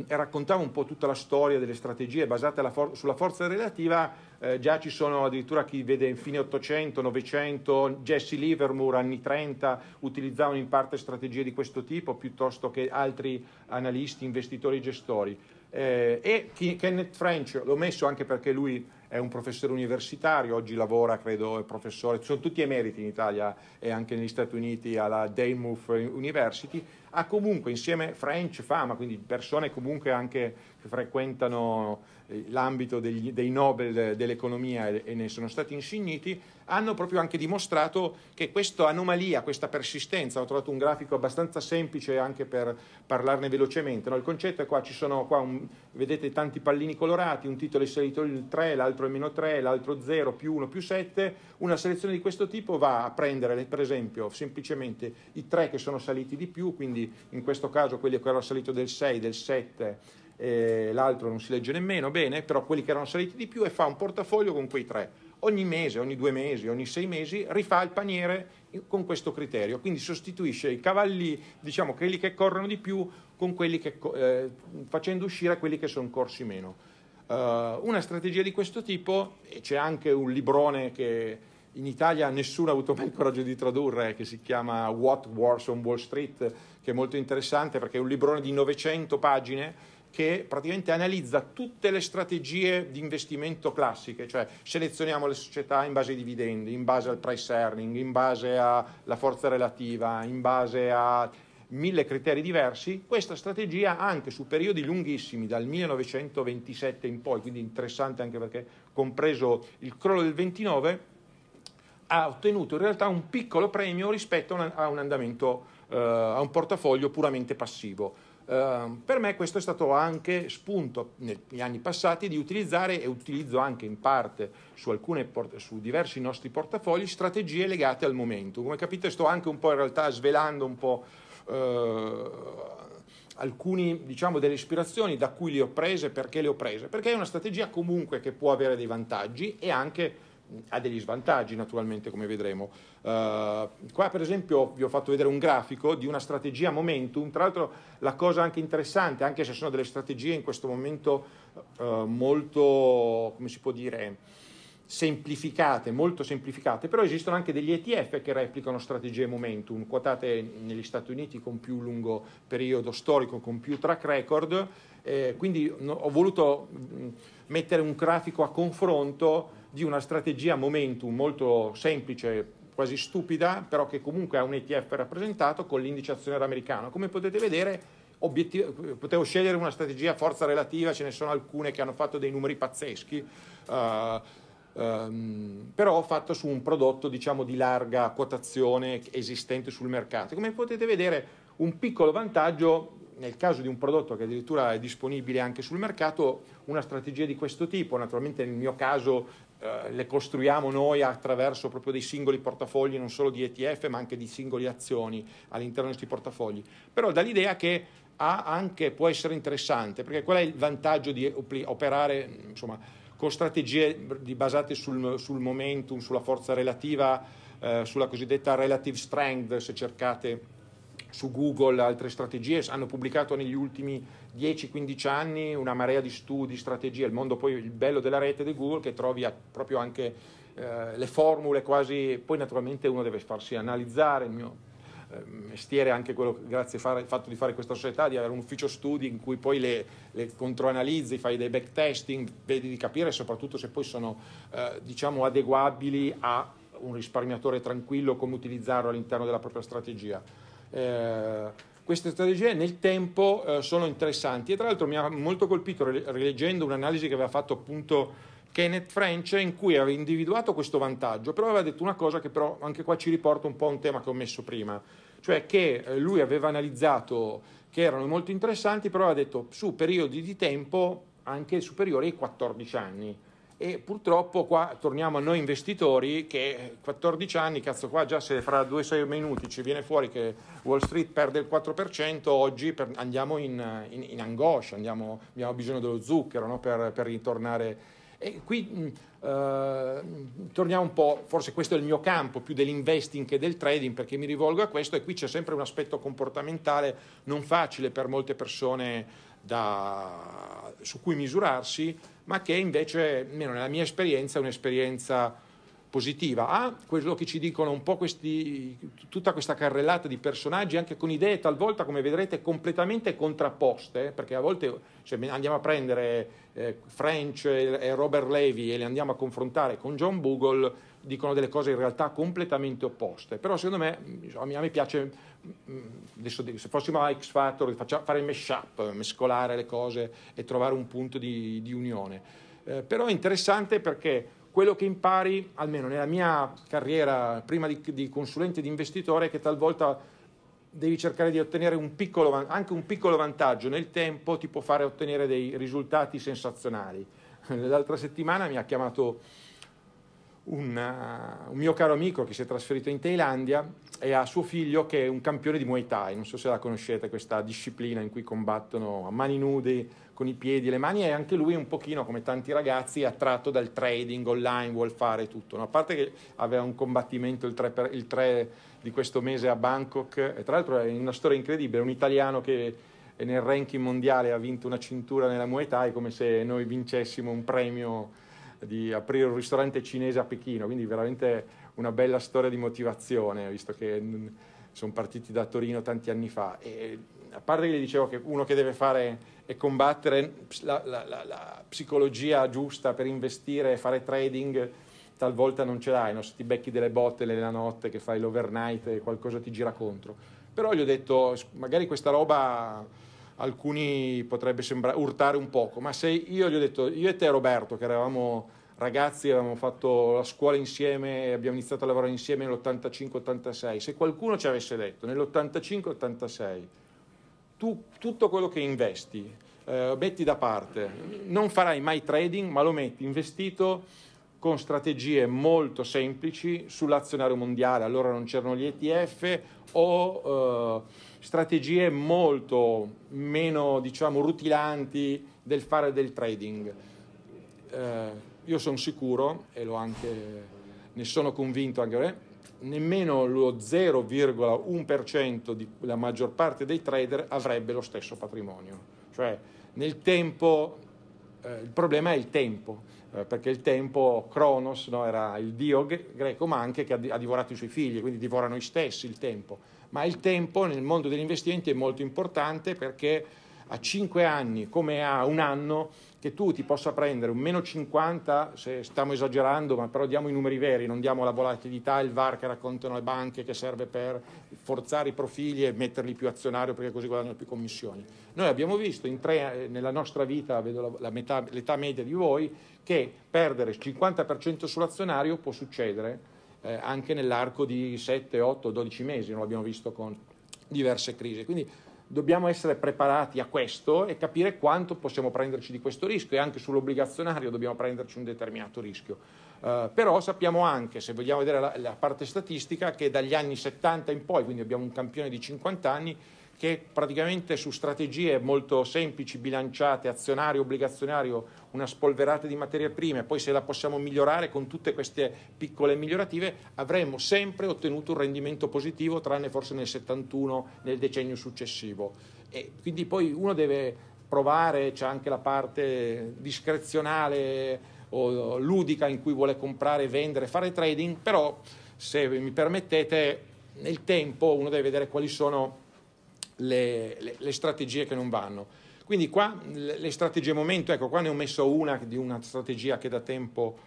e raccontava un po' tutta la storia delle strategie basate for- sulla forza relativa, eh, già ci sono addirittura chi vede in fine 800, 900, Jesse Livermore anni 30 utilizzavano in parte strategie di questo tipo piuttosto che altri analisti, investitori, gestori. Eh, e Kenneth French l'ho messo anche perché lui è un professore universitario, oggi lavora, credo, è professore, sono tutti emeriti in Italia e anche negli Stati Uniti alla Dartmouth University, ha comunque insieme French Fama, quindi persone comunque anche che frequentano l'ambito degli, dei Nobel dell'economia e ne sono stati insigniti, hanno proprio anche dimostrato che questa anomalia, questa persistenza, ho trovato un grafico abbastanza semplice anche per parlarne velocemente, no? il concetto è qua, ci sono qua, un, vedete tanti pallini colorati, un titolo è salito il 3, l'altro è meno 3, l'altro 0, più 1, più 7, una selezione di questo tipo va a prendere per esempio semplicemente i 3 che sono saliti di più, quindi in questo caso quelli che erano saliti del 6, del 7, eh, l'altro non si legge nemmeno bene, però quelli che erano saliti di più e fa un portafoglio con quei tre. Ogni mese, ogni due mesi, ogni sei mesi rifà il paniere con questo criterio, quindi sostituisce i cavalli, diciamo quelli che corrono di più, con quelli che, eh, facendo uscire quelli che sono corsi meno. Uh, una strategia di questo tipo, e c'è anche un librone che in Italia nessuno ha avuto mai il coraggio di tradurre, eh, che si chiama What Wars on Wall Street, che è molto interessante perché è un librone di 900 pagine che praticamente analizza tutte le strategie di investimento classiche, cioè selezioniamo le società in base ai dividendi, in base al price earning, in base alla forza relativa, in base a mille criteri diversi, questa strategia anche su periodi lunghissimi, dal 1927 in poi, quindi interessante anche perché compreso il crollo del 29, ha ottenuto in realtà un piccolo premio rispetto a un, andamento, eh, a un portafoglio puramente passivo. Ehm, per me questo è stato anche spunto negli anni passati di utilizzare e utilizzo anche in parte su, alcune, su, diversi nostri portafogli strategie legate al momento. Come capite sto anche un po' in realtà svelando un po' uh, eh, alcune diciamo, delle ispirazioni da cui le ho prese, perché le ho prese, perché è una strategia comunque che può avere dei vantaggi e anche ha degli svantaggi naturalmente come vedremo. Uh, qua per esempio vi ho fatto vedere un grafico di una strategia momentum, tra l'altro la cosa anche interessante, anche se sono delle strategie in questo momento uh, molto, come si può dire, semplificate, molto semplificate, però esistono anche degli ETF che replicano strategie momentum, quotate negli Stati Uniti con più lungo periodo storico, con più track record, eh, quindi ho voluto mm, mettere un grafico a confronto di una strategia momentum molto semplice, quasi stupida, però che comunque ha un ETF rappresentato con l'indice azionario americano. Come potete vedere, obiettiv- potevo scegliere una strategia a forza relativa, ce ne sono alcune che hanno fatto dei numeri pazzeschi. Uh, Um, però fatto su un prodotto diciamo di larga quotazione esistente sul mercato. Come potete vedere, un piccolo vantaggio nel caso di un prodotto che addirittura è disponibile anche sul mercato, una strategia di questo tipo, naturalmente nel mio caso eh, le costruiamo noi attraverso proprio dei singoli portafogli, non solo di ETF, ma anche di singole azioni all'interno di questi portafogli. Però dall'idea che anche, può essere interessante, perché qual è il vantaggio di operare insomma, con strategie basate sul, sul momentum, sulla forza relativa, eh, sulla cosiddetta relative strength, se cercate su Google altre strategie, hanno pubblicato negli ultimi 10-15 anni una marea di studi, strategie, il mondo poi il bello della rete di Google che trovi proprio anche eh, le formule quasi, poi naturalmente uno deve farsi analizzare il mio eh, mestiere anche quello grazie al fatto di fare questa società di avere un ufficio studi in cui poi le, le controanalizzi fai dei backtesting vedi di capire soprattutto se poi sono eh, diciamo adeguabili a un risparmiatore tranquillo come utilizzarlo all'interno della propria strategia eh, queste strategie nel tempo eh, sono interessanti e tra l'altro mi ha molto colpito rileggendo un'analisi che aveva fatto appunto Kenneth French in cui aveva individuato questo vantaggio, però aveva detto una cosa che però anche qua ci riporta un po' a un tema che ho messo prima, cioè che eh, lui aveva analizzato che erano molto interessanti, però aveva detto su periodi di tempo anche superiori ai 14 anni. E purtroppo qua torniamo a noi investitori che 14 anni, cazzo qua già se fra 2-6 minuti ci viene fuori che Wall Street perde il 4%, oggi per, andiamo in, in, in angoscia, andiamo, abbiamo bisogno dello zucchero no? per, per, ritornare. E qui mm, eh, torniamo un po', forse questo è il mio campo, più dell'investing che del trading, perché mi rivolgo a questo e qui c'è sempre un aspetto comportamentale non facile per molte persone da, su cui misurarsi, ma che invece, almeno nella mia esperienza, è un'esperienza positiva a quello che ci dicono un po' questi, tutta questa carrellata di personaggi, anche con idee talvolta, come vedrete, completamente contrapposte, perché a volte cioè, andiamo a prendere eh, French e Robert Levy e le andiamo a confrontare con John Bogle, dicono delle cose in realtà completamente opposte. Però secondo me, mm, a me piace, mm, mm, adesso se fossimo a X Factor, fare il mash-up, mescolare le cose e trovare un punto di, di unione. Eh, però è interessante perché quello che impari, almeno nella mia carriera prima di, di consulente di investitore, è che talvolta devi cercare di ottenere un piccolo, anche un piccolo vantaggio nel tempo, ti può fare ottenere dei risultati sensazionali. [laughs] L'altra settimana mi ha chiamato un, uh, un mio caro amico che si è trasferito in Thailandia e a suo figlio che è un campione di Muay Thai, non so se la conoscete questa disciplina in cui combattono a mani nude con i piedi e le mani e anche lui un pochino come tanti ragazzi attratto dal trading online, vuol fare tutto, no? a parte che aveva un combattimento il 3, per, il 3 di questo mese a Bangkok e tra l'altro è una storia incredibile, un italiano che nel ranking mondiale ha vinto una cintura nella Muay Thai come se noi vincessimo un premio di aprire un ristorante cinese a Pechino, quindi veramente una bella storia di motivazione, visto che mm, sono partiti da Torino tanti anni fa. E a parte che gli dicevo che uno che deve fare è combattere la, la, la, la psicologia giusta per investire e fare trading, talvolta non ce l'hai, no? se ti becchi delle botte nella notte che fai l'overnight e qualcosa ti gira contro. Però gli ho detto, magari questa roba alcuni potrebbe sembrare urtare un poco, ma se io gli ho detto, io e te Roberto, che eravamo ragazzi, avevamo fatto la scuola insieme, abbiamo iniziato a lavorare insieme nell'85-86, se qualcuno ci avesse detto nell'85-86 tu tutto quello che investi, eh, metti da parte, non farai mai trading, ma lo metti investito con strategie molto semplici sull'azionario mondiale, allora non c'erano gli ETF o eh, strategie molto meno diciamo rutilanti del fare del trading. Eh, io sono sicuro, e anche, ne sono convinto anche me, nemmeno lo 0,1% della maggior parte dei trader avrebbe lo stesso patrimonio. Cioè, nel tempo, eh, il problema è il tempo, eh, perché il tempo, Cronos no, era il dio greco, ma anche che ha, ha divorato i suoi figli, quindi divorano i stessi il tempo. Ma il tempo nel mondo degli investimenti è molto importante perché a 5 anni, come a un anno, che tu ti possa prendere un meno 50, se stiamo esagerando, ma però diamo i numeri veri, non diamo la volatilità, il VAR che raccontano le banche che serve per forzare i profili e metterli più azionario perché così guadagnano più commissioni. Noi abbiamo visto tre, eh, nella nostra vita, vedo la, metà, l'età media di voi, che perdere il 50% sull'azionario può succedere eh, anche nell'arco di 7, 8, 12 mesi, non l'abbiamo visto con diverse crisi. Quindi dobbiamo essere preparati a questo e capire quanto possiamo prenderci di questo rischio e anche sull'obbligazionario dobbiamo prenderci un determinato rischio. Eh, però sappiamo anche, se vogliamo vedere la, la parte statistica, che dagli anni 70 in poi, quindi abbiamo un campione di 50 anni, che praticamente su strategie molto semplici, bilanciate, azionario, obbligazionario, una spolverata di materie prime, poi se la possiamo migliorare con tutte queste piccole migliorative, avremmo sempre ottenuto un rendimento positivo, tranne forse nel 71, nel decennio successivo. E quindi poi uno deve provare, c'è anche la parte discrezionale o ludica in cui vuole comprare, vendere, fare trading, però se mi permettete nel tempo uno deve vedere quali sono le, le, le strategie che non vanno. Quindi qua le strategie momento, ecco qua ne ho messo una di una strategia che da tempo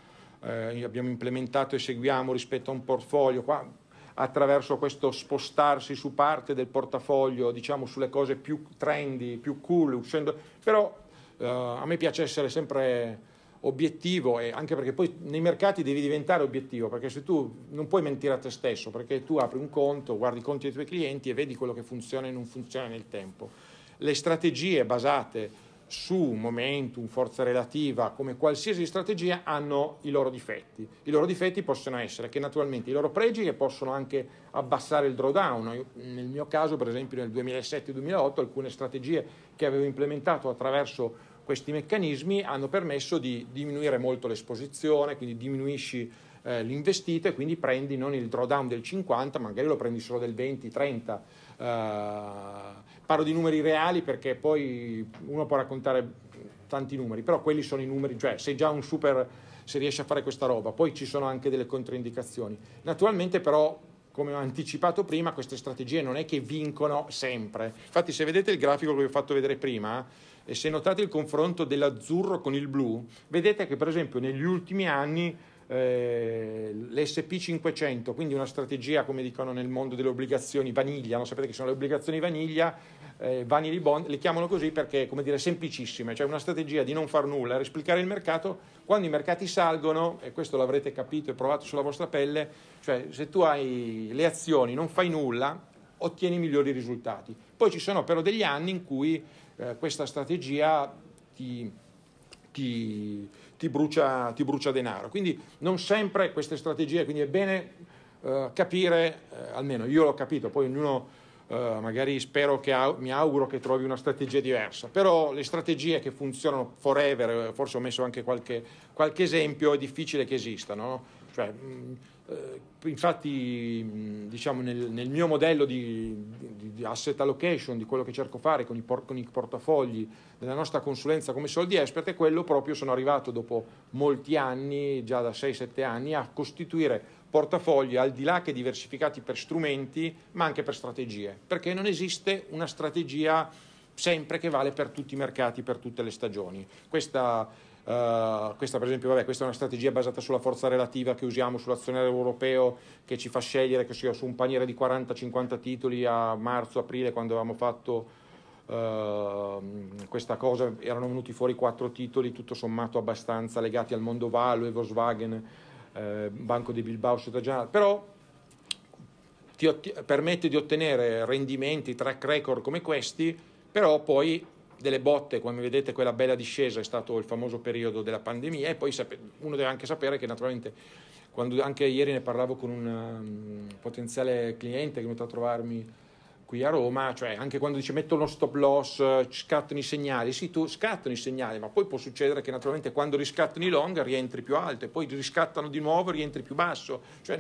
eh, abbiamo implementato e seguiamo rispetto a un portfolio, qua attraverso questo spostarsi su parte del portafoglio, diciamo sulle cose più trendy, più cool, uscendo, però eh, a me piace essere sempre obiettivo e anche perché poi nei mercati devi diventare obiettivo, perché se tu non puoi mentire a te stesso, perché tu apri un conto, guardi i conti dei tuoi clienti e vedi quello che funziona e non funziona nel tempo. Le strategie basate su un momentum, forza relativa, come qualsiasi strategia, hanno i loro difetti. I loro difetti possono essere che naturalmente i loro pregi che possono anche abbassare il drawdown. Io, nel mio caso, per esempio, nel 2007-2008 alcune strategie che avevo implementato attraverso questi meccanismi hanno permesso di diminuire molto l'esposizione, quindi diminuisci eh, l'investito e quindi prendi non il drawdown del 50, magari lo prendi solo del 20-30. Eh, parlo di numeri reali perché poi uno può raccontare tanti numeri, però quelli sono i numeri, cioè sei già un super, se riesci a fare questa roba, poi ci sono anche delle controindicazioni. Naturalmente però come ho anticipato prima, queste strategie non è che vincono sempre. Infatti, se vedete il grafico che vi ho fatto vedere prima, e se notate il confronto dell'azzurro con il blu, vedete che per esempio negli ultimi anni eh, l'SP500, quindi una strategia come dicono nel mondo delle obbligazioni vaniglia, non sapete che sono le obbligazioni vaniglia, eh, vanity bond, le chiamano così perché come dire semplicissime, cioè una strategia di non far nulla, resplicare il mercato, quando i mercati salgono, e questo l'avrete capito e provato sulla vostra pelle, cioè se tu hai le azioni, non fai nulla, ottieni migliori risultati. Poi ci sono però degli anni in cui eh, questa strategia ti, ti, ti, brucia, ti, brucia, denaro. Quindi non sempre queste strategie, quindi è bene eh, capire, eh, almeno io l'ho capito, poi ognuno eh, magari spero che mi auguro che trovi una strategia diversa, però le strategie che funzionano forever, eh, forse ho messo anche qualche, qualche esempio, è difficile che esistano. Cioè, mh, eh, infatti diciamo, nel, nel, mio modello di, di, di, asset allocation, di quello che cerco di fare con i, por- con i, portafogli della nostra consulenza come soldi expert, è quello proprio sono arrivato dopo molti anni, già da 6-7 anni, a costituire portafogli al di là che diversificati per strumenti, ma anche per strategie, perché non esiste una strategia sempre che vale per tutti i mercati, per tutte le stagioni. Questa Uh, questa per esempio vabbè, questa è una strategia basata sulla forza relativa che usiamo sull'azionario europeo che ci fa scegliere che sia su un paniere di 40-50 titoli a marzo-aprile quando avevamo fatto uh, questa cosa erano venuti fuori quattro titoli tutto sommato abbastanza legati al mondo Valo e Volkswagen eh, Banco di Bilbao Società Generale però ti, ot- permette di ottenere rendimenti, track record come questi però poi delle botte, come vedete quella bella discesa è stato il famoso periodo della pandemia e poi uno deve anche sapere che naturalmente quando anche ieri ne parlavo con un um, potenziale cliente che è venuto a trovarmi qui a Roma, cioè anche quando dice metto uno stop loss, scattano i segnali, sì tu scattano i segnali, ma poi può succedere che naturalmente quando riscattano i long rientri più alto e poi riscattano di nuovo rientri più basso, cioè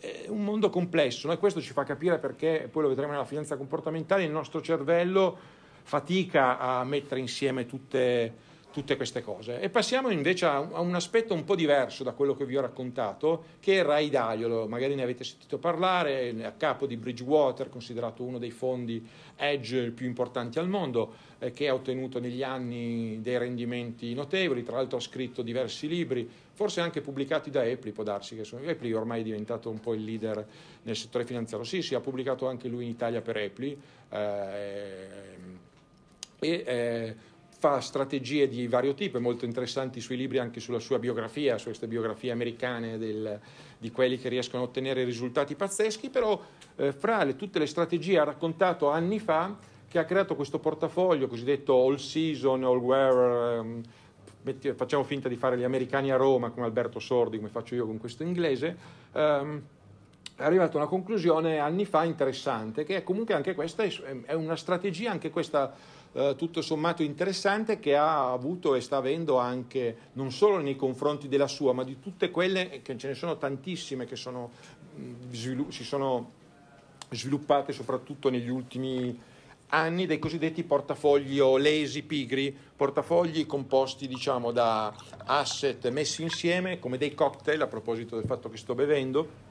è un mondo complesso, no? e questo ci fa capire perché, poi lo vedremo nella finanza comportamentale, il nostro cervello fatica a mettere insieme tutte, tutte queste cose. E passiamo invece a un aspetto un po' diverso da quello che vi ho raccontato, che è Rai Dalio, magari ne avete sentito parlare, è a capo di Bridgewater, considerato uno dei fondi hedge più importanti al mondo, eh, che ha ottenuto negli anni dei rendimenti notevoli, tra l'altro ha scritto diversi libri, forse anche pubblicati da Apple, può darsi che sono, Epli ormai è diventato un po' il leader nel settore finanziario, sì, sì, ha pubblicato anche lui in Italia per Apple. Eh, e eh, fa strategie di vario tipo, è molto interessanti sui libri anche sulla sua biografia, su queste biografie americane del, di quelli che riescono a ottenere risultati pazzeschi, però eh, fra le, tutte le strategie ha raccontato anni fa che ha creato questo portafoglio cosiddetto all season, all wear, um, metti, facciamo finta di fare gli americani a Roma come Alberto Sordi, come faccio io con questo inglese, um, è arrivato a una conclusione anni fa interessante, che è comunque anche questa è una strategia, anche questa eh, tutto sommato interessante che ha avuto e sta avendo anche non solo nei confronti della sua, ma di tutte quelle, che ce ne sono tantissime che sono, svilu- si sono sviluppate soprattutto negli ultimi anni dei cosiddetti portafogli o lesi pigri, portafogli composti diciamo da asset messi insieme come dei cocktail, a proposito del fatto che sto bevendo,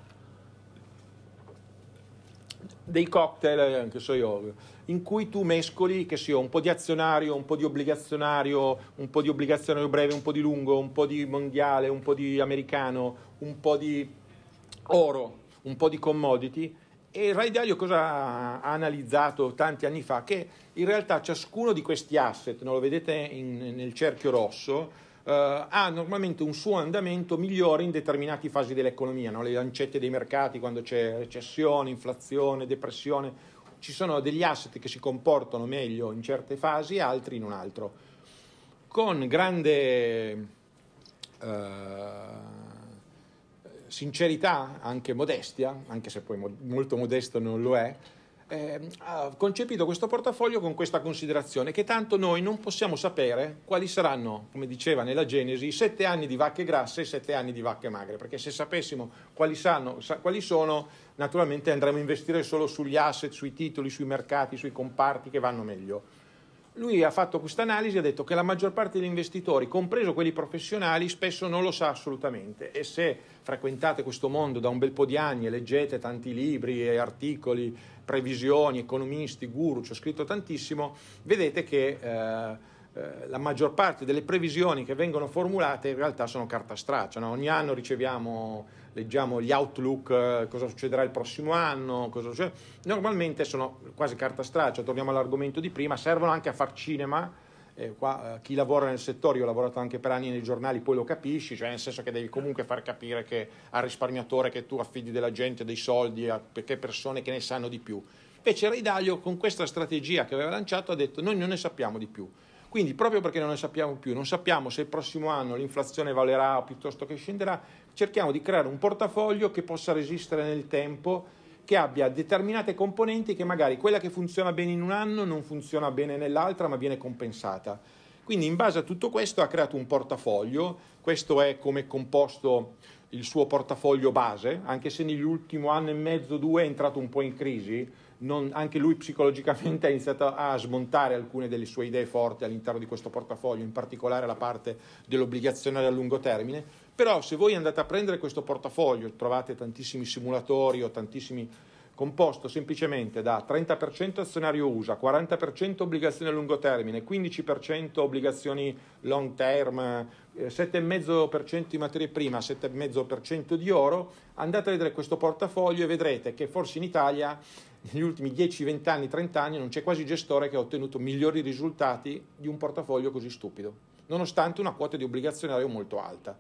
dei cocktail, eh, anche so io, in cui tu mescoli, che sia un po' di azionario, un po' di obbligazionario, un po' di obbligazionario breve, un po' di lungo, un po' di mondiale, un po' di americano, un po' di oro, un po' di commodity. E Ray Dalio cosa ha analizzato tanti anni fa? Che in realtà ciascuno di questi asset, no, lo vedete in, nel cerchio rosso, Uh, ha normalmente un suo andamento migliore in determinate fasi dell'economia, no? le lancette dei mercati quando c'è recessione, inflazione, depressione, ci sono degli asset che si comportano meglio in certe fasi, altri in un altro. Con grande eh, sincerità, anche modestia, anche se poi molto modesto non lo è, eh, ha concepito questo portafoglio con questa considerazione, che tanto noi non possiamo sapere quali saranno, come diceva nella Genesi, i sette anni di vacche grasse e i sette anni di vacche magre, perché se sapessimo quali, sanno, quali sono, naturalmente andremo a investire solo sugli asset, sui titoli, sui mercati, sui comparti che vanno meglio lui ha fatto questa analisi e ha detto che la maggior parte degli investitori, compreso quelli professionali, spesso non lo sa assolutamente e se frequentate questo mondo da un bel po' di anni e leggete tanti libri e articoli, previsioni, economisti, guru, ci ho scritto tantissimo, vedete che eh, eh, la maggior parte delle previsioni che vengono formulate in realtà sono carta straccia, no? ogni anno riceviamo leggiamo gli outlook, eh, cosa succederà il prossimo anno, normalmente sono quasi carta straccia, torniamo all'argomento di prima, servono anche a far cinema. Eh, qua, eh, chi lavora nel settore, io ho lavorato anche per anni nei giornali, poi lo capisci, cioè nel senso che devi comunque far capire che, al risparmiatore che tu affidi della gente dei soldi a perché persone che ne sanno di più. Invece Ray Dalio con questa strategia che aveva lanciato ha detto noi non ne sappiamo di più, quindi proprio perché non ne sappiamo più, non sappiamo se il prossimo anno l'inflazione valerà piuttosto che scenderà, cerchiamo di creare un portafoglio che possa resistere nel tempo, che abbia determinate componenti che magari quella che funziona bene in un anno non funziona bene nell'altra, ma viene compensata. Quindi in base a tutto questo ha creato un portafoglio, questo è come è composto il suo portafoglio base, anche se negli ultimi anni e mezzo, due è entrato un po' in crisi, non, anche lui psicologicamente [laughs] ha iniziato a smontare alcune delle sue idee forti all'interno di questo portafoglio, in particolare la parte dell'obbligazionario a lungo termine, però se voi andate a prendere questo portafoglio trovate tantissimi simulatori o tantissimi composto semplicemente da 30% azionario USA, 40% obbligazioni a lungo termine, 15% obbligazioni long term, 7,5% eh, di materie prima, 7,5% di oro, andate a vedere questo portafoglio e vedrete che forse in Italia negli ultimi 10, 20 anni, 30 anni non c'è quasi gestore che ha ottenuto migliori risultati di un portafoglio così stupido, nonostante una quota di obbligazionario molto alta.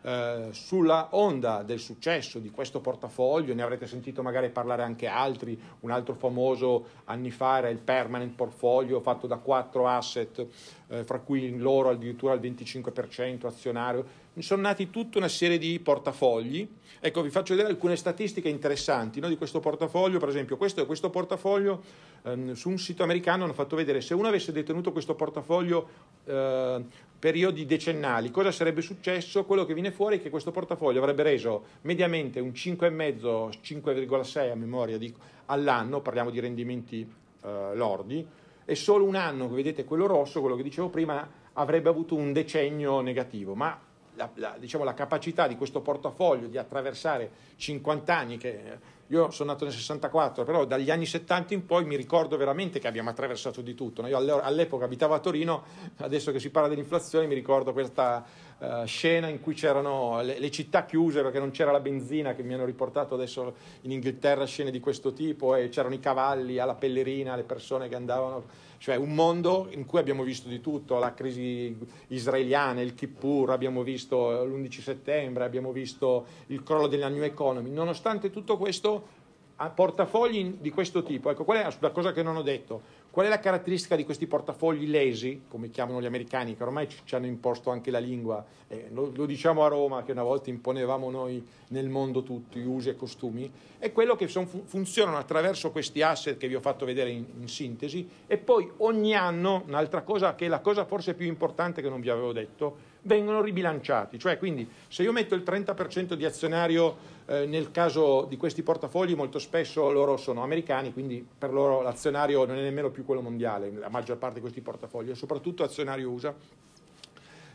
Eh, sulla onda del successo di questo portafoglio, ne avrete sentito magari parlare anche altri, un altro famoso anni fa era il permanent portfolio fatto da quattro asset, eh, fra cui l'oro addirittura al 25% azionario, mi sono nati tutta una serie di portafogli. Ecco, vi faccio vedere alcune statistiche interessanti no, di questo portafoglio. Per esempio, questo, questo portafoglio ehm, su un sito americano hanno fatto vedere se uno avesse detenuto questo portafoglio eh, periodi decennali, cosa sarebbe successo? Quello che viene fuori è che questo portafoglio avrebbe reso mediamente un 5,5, 5,6 a memoria dico, all'anno, parliamo di rendimenti eh, lordi, e solo un anno, vedete quello rosso, quello che dicevo prima, avrebbe avuto un decennio negativo, ma la, la, diciamo, la, capacità di questo portafoglio di attraversare 50 anni, che eh, io sono nato nel 64, però dagli anni 70 in poi mi ricordo veramente che abbiamo attraversato di tutto. No? Io all'epoca abitavo a Torino, adesso che si parla dell'inflazione mi ricordo questa uh, scena in cui c'erano le, le, città chiuse perché non c'era la benzina che mi hanno riportato adesso in Inghilterra scene di questo tipo e c'erano i cavalli alla pellerina, le persone che andavano cioè un mondo in cui abbiamo visto di tutto, la crisi israeliana, il Kippur, abbiamo visto eh, l'11 settembre, abbiamo visto il crollo della New Economy, nonostante tutto questo a portafogli di questo tipo. Ecco, qual è la cosa che non ho detto? Qual è la caratteristica di questi portafogli lesi, come chiamano gli americani, che ormai ci, hanno imposto anche la lingua, eh, lo, lo, diciamo a Roma che una volta imponevamo noi nel mondo tutti, usi e costumi, è quello che son, funzionano attraverso questi asset che vi ho fatto vedere in, in sintesi e poi ogni anno, un'altra cosa che è la cosa forse più importante che non vi avevo detto, vengono ribilanciati. Cioè, quindi, se io metto il 30% di azionario, eh, nel caso di questi portafogli, molto spesso loro sono americani, quindi per loro l'azionario non è nemmeno più quello mondiale, la maggior parte di questi portafogli, soprattutto azionario USA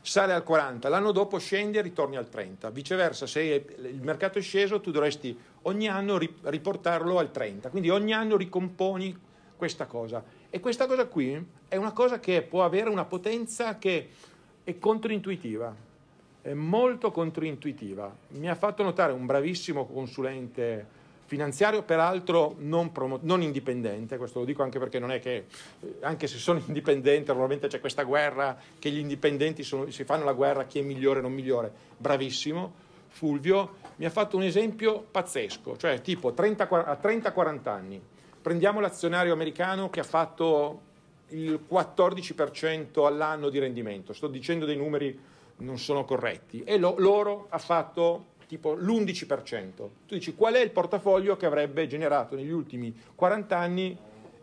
sale al 40, l'anno dopo scende e ritorni al 30. Viceversa, se il mercato è sceso, tu dovresti ogni anno riportarlo al 30. Quindi ogni anno ricomponi questa cosa. E questa cosa qui è una cosa che può avere una potenza che è controintuitiva, è molto controintuitiva. Mi ha fatto notare un bravissimo consulente finanziario, peraltro non, promo- non, indipendente, questo lo dico anche perché non è che, eh, anche se sono [laughs] indipendente, normalmente c'è questa guerra che gli indipendenti sono, si fanno la guerra, chi è migliore o non migliore, bravissimo. Fulvio mi ha fatto un esempio pazzesco, cioè tipo 30, a 30-40 anni, prendiamo l'azionario americano che ha fatto il 14% all'anno di rendimento. Sto dicendo dei numeri non sono corretti. E lo, l'oro ha fatto tipo l'11%. Tu dici qual è il portafoglio che avrebbe generato negli ultimi 40 anni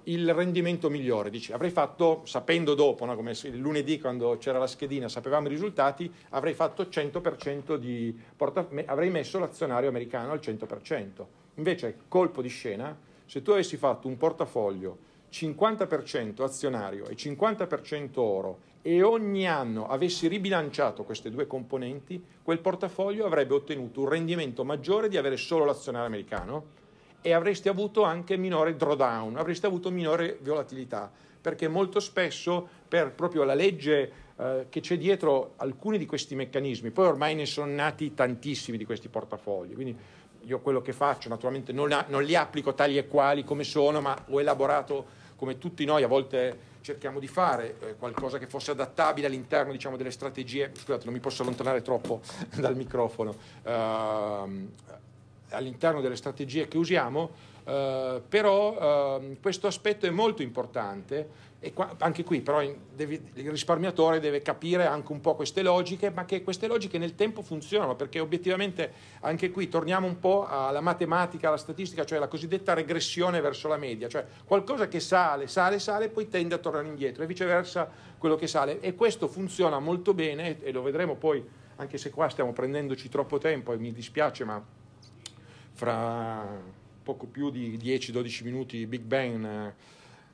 il rendimento migliore? Dici avrei fatto, sapendo dopo, no, come lunedì quando c'era la schedina, sapevamo i risultati, avrei fatto 100% di portafoglio, avrei messo l'azionario americano al 100%. Invece, colpo di scena, se tu avessi fatto un portafoglio 50% azionario e 50% oro e ogni anno avessi ribilanciato queste due componenti, quel portafoglio avrebbe ottenuto un rendimento maggiore di avere solo l'azionario americano e avresti avuto anche minore drawdown, avresti avuto minore volatilità, perché molto spesso per proprio la legge eh, che c'è dietro alcuni di questi meccanismi, poi ormai ne sono nati tantissimi di questi portafogli, quindi io quello che faccio naturalmente non, non li applico tali e quali come sono, ma ho elaborato come tutti noi a volte cerchiamo di fare, eh, qualcosa che fosse adattabile all'interno diciamo, delle strategie, scusate non mi posso allontanare troppo [laughs] dal microfono, eh, all'interno delle strategie che usiamo, eh, però ehm, questo aspetto è molto importante e qua, anche qui però devi, il risparmiatore deve capire anche un po' queste logiche, ma che queste logiche nel tempo funzionano, perché obiettivamente anche qui torniamo un po' alla matematica, alla statistica, cioè la cosiddetta regressione verso la media, cioè qualcosa che sale, sale, sale, poi tende a tornare indietro e viceversa quello che sale. E questo funziona molto bene e lo vedremo poi, anche se qua stiamo prendendoci troppo tempo e mi dispiace, ma fra poco più di 10-12 minuti Big Bang eh,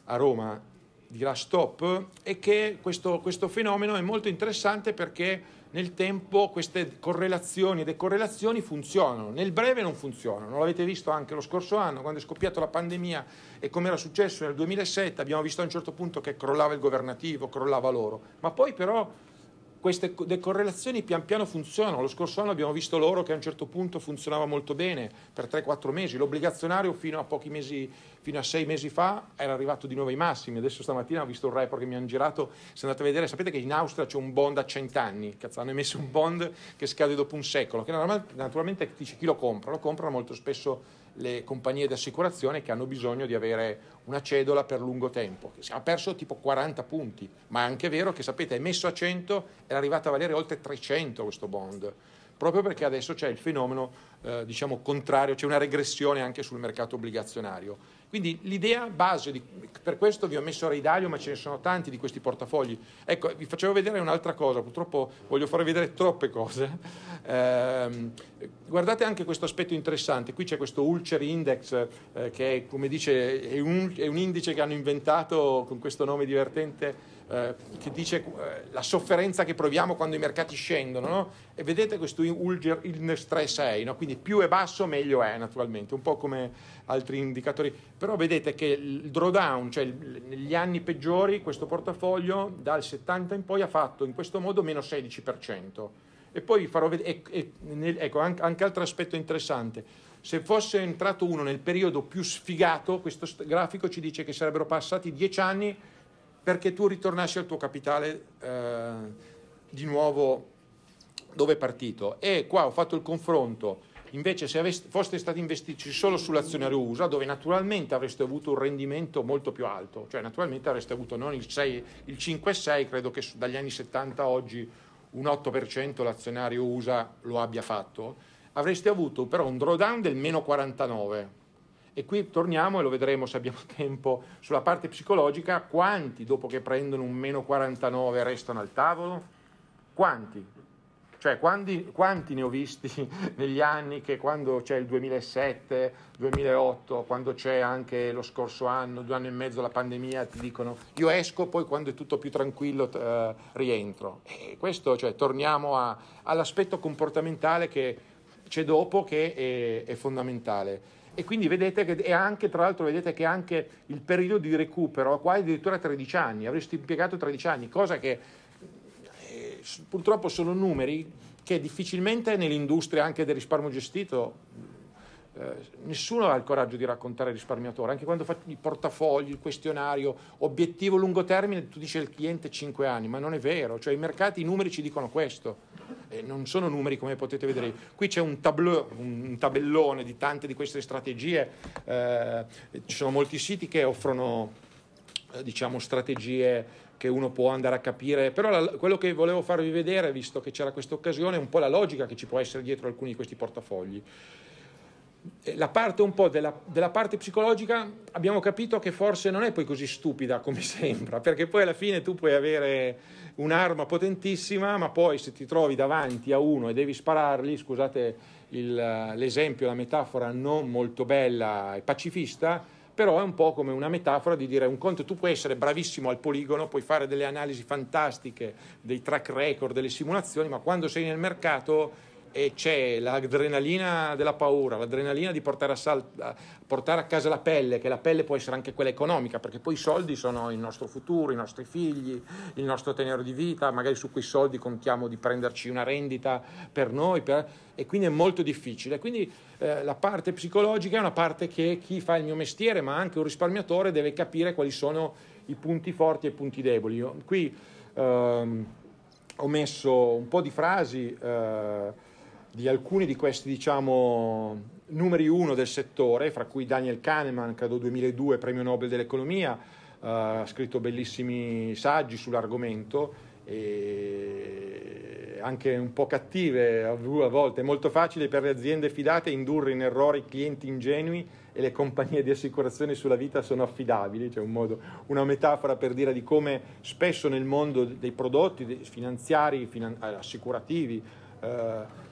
a Roma dirà stop è che questo, questo fenomeno è molto interessante perché nel tempo queste correlazioni e decorrelazioni funzionano, nel breve non funzionano, l'avete visto anche lo scorso anno quando è scoppiata la pandemia e come era successo nel 2007 abbiamo visto a un certo punto che crollava il governativo, crollava loro, ma poi però queste decorrelazioni pian piano funzionano. Lo scorso anno abbiamo visto l'oro che a un certo punto funzionava molto bene per 3-4 mesi, l'obbligazionario fino a pochi mesi, fino a 6 mesi fa era arrivato di nuovo ai massimi. Adesso stamattina ho visto un report che mi hanno girato, se andate a vedere, sapete che in Austria c'è un bond a 100 anni, cazzo, hanno emesso un bond che scade dopo un secolo, che naturalmente dice chi lo compra, lo comprano molto spesso le compagnie di assicurazione che hanno bisogno di avere una cedola per lungo tempo. Ha perso tipo 40 punti, ma è anche vero che sapete è messo a 100 era arrivato a valere oltre 300 questo bond proprio perché adesso c'è il fenomeno eh, diciamo contrario, c'è una regressione anche sul mercato obbligazionario. Quindi l'idea base, di, per questo vi ho messo Reidalio, ma ce ne sono tanti di questi portafogli. Ecco, vi facevo vedere un'altra cosa, purtroppo voglio farvi vedere troppe cose. Eh, guardate anche questo aspetto interessante, qui c'è questo Ulcer Index, eh, che è, come dice, è un, è un indice che hanno inventato con questo nome divertente eh, che dice eh, la sofferenza che proviamo quando i mercati scendono, no? e vedete questo Ulger Illness 3,6, no? quindi più è basso meglio è naturalmente, un po' come altri indicatori, però vedete che il drawdown, cioè il, negli anni peggiori questo portafoglio dal 70 in poi ha fatto in questo modo meno 16%. E poi farò vedere, e, e, ecco anche, anche altro aspetto interessante, se fosse entrato uno nel periodo più sfigato, questo grafico ci dice che sarebbero passati dieci anni perché tu ritornassi al tuo capitale eh, di nuovo dove è partito. E qua ho fatto il confronto. Invece, se aveste, foste stati investiti solo sull'azionario USA, dove naturalmente avreste avuto un rendimento molto più alto, cioè naturalmente avreste avuto non il, 6, il 5,6, credo che dagli anni 70 a oggi un 8% l'azionario USA lo abbia fatto, avreste avuto però un drawdown del meno 49 e qui torniamo, e lo vedremo se abbiamo [laughs] tempo, sulla parte psicologica, quanti dopo che prendono un meno 49 restano al tavolo? Quanti? Cioè quanti, quanti ne ho visti [laughs] negli anni che quando c'è il 2007, 2008, quando c'è anche lo scorso anno, due anni e mezzo la pandemia, ti dicono io esco, poi quando è tutto più tranquillo eh, rientro. E questo, cioè, torniamo a, all'aspetto comportamentale che c'è dopo che è, è fondamentale e quindi vedete che è anche, tra l'altro, vedete che anche il periodo di recupero qua è addirittura 13 anni, avresti impiegato 13 anni, cosa che eh, purtroppo sono numeri che difficilmente nell'industria anche del risparmio gestito eh, nessuno ha il coraggio di raccontare al risparmiatore, anche quando fai i portafogli, il questionario, obiettivo lungo termine, tu dici al cliente 5 anni, ma non è vero, cioè i mercati, i numeri ci dicono questo, e non sono numeri come potete vedere. Qui c'è un, tableau, un tabellone di tante di queste strategie, eh, ci sono molti siti che offrono eh, diciamo strategie che uno può andare a capire, però la, quello che volevo farvi vedere, visto che c'era questa occasione, è un po' la logica che ci può essere dietro alcuni di questi portafogli. Eh, la parte un po' della, della, parte psicologica abbiamo capito che forse non è poi così stupida come [laughs] sembra, perché poi alla fine tu puoi avere un'arma potentissima, ma poi se ti trovi davanti a uno e devi sparargli, scusate il, eh, l'esempio, la metafora non molto bella e pacifista, però è un po' come una metafora di dire un conto, tu puoi essere bravissimo al poligono, puoi fare delle analisi fantastiche, dei track record, delle simulazioni, ma quando sei nel mercato e c'è l'adrenalina della paura, l'adrenalina di portare a, sal- a portare a casa la pelle, che la pelle può essere anche quella economica, perché poi i soldi sono il nostro futuro, i nostri figli, il nostro tenore di vita, magari su quei soldi contiamo di prenderci una rendita per noi, per... e quindi è molto difficile. Quindi eh, la parte psicologica è una parte che chi fa il mio mestiere, ma anche un risparmiatore, deve capire quali sono i punti forti e i punti deboli. Io, qui ehm, ho messo un po' di frasi. Eh, di alcuni di questi diciamo, numeri uno del settore, fra cui Daniel Kahneman, credo 2002 premio Nobel dell'economia, eh, ha scritto bellissimi saggi sull'argomento e anche un po' cattive a volte. È molto facile per le aziende fidate indurre in errore i clienti ingenui e le compagnie di assicurazione sulla vita sono affidabili, c'è un modo, una metafora per dire di come spesso nel mondo dei prodotti finanziari, assicurativi, eh,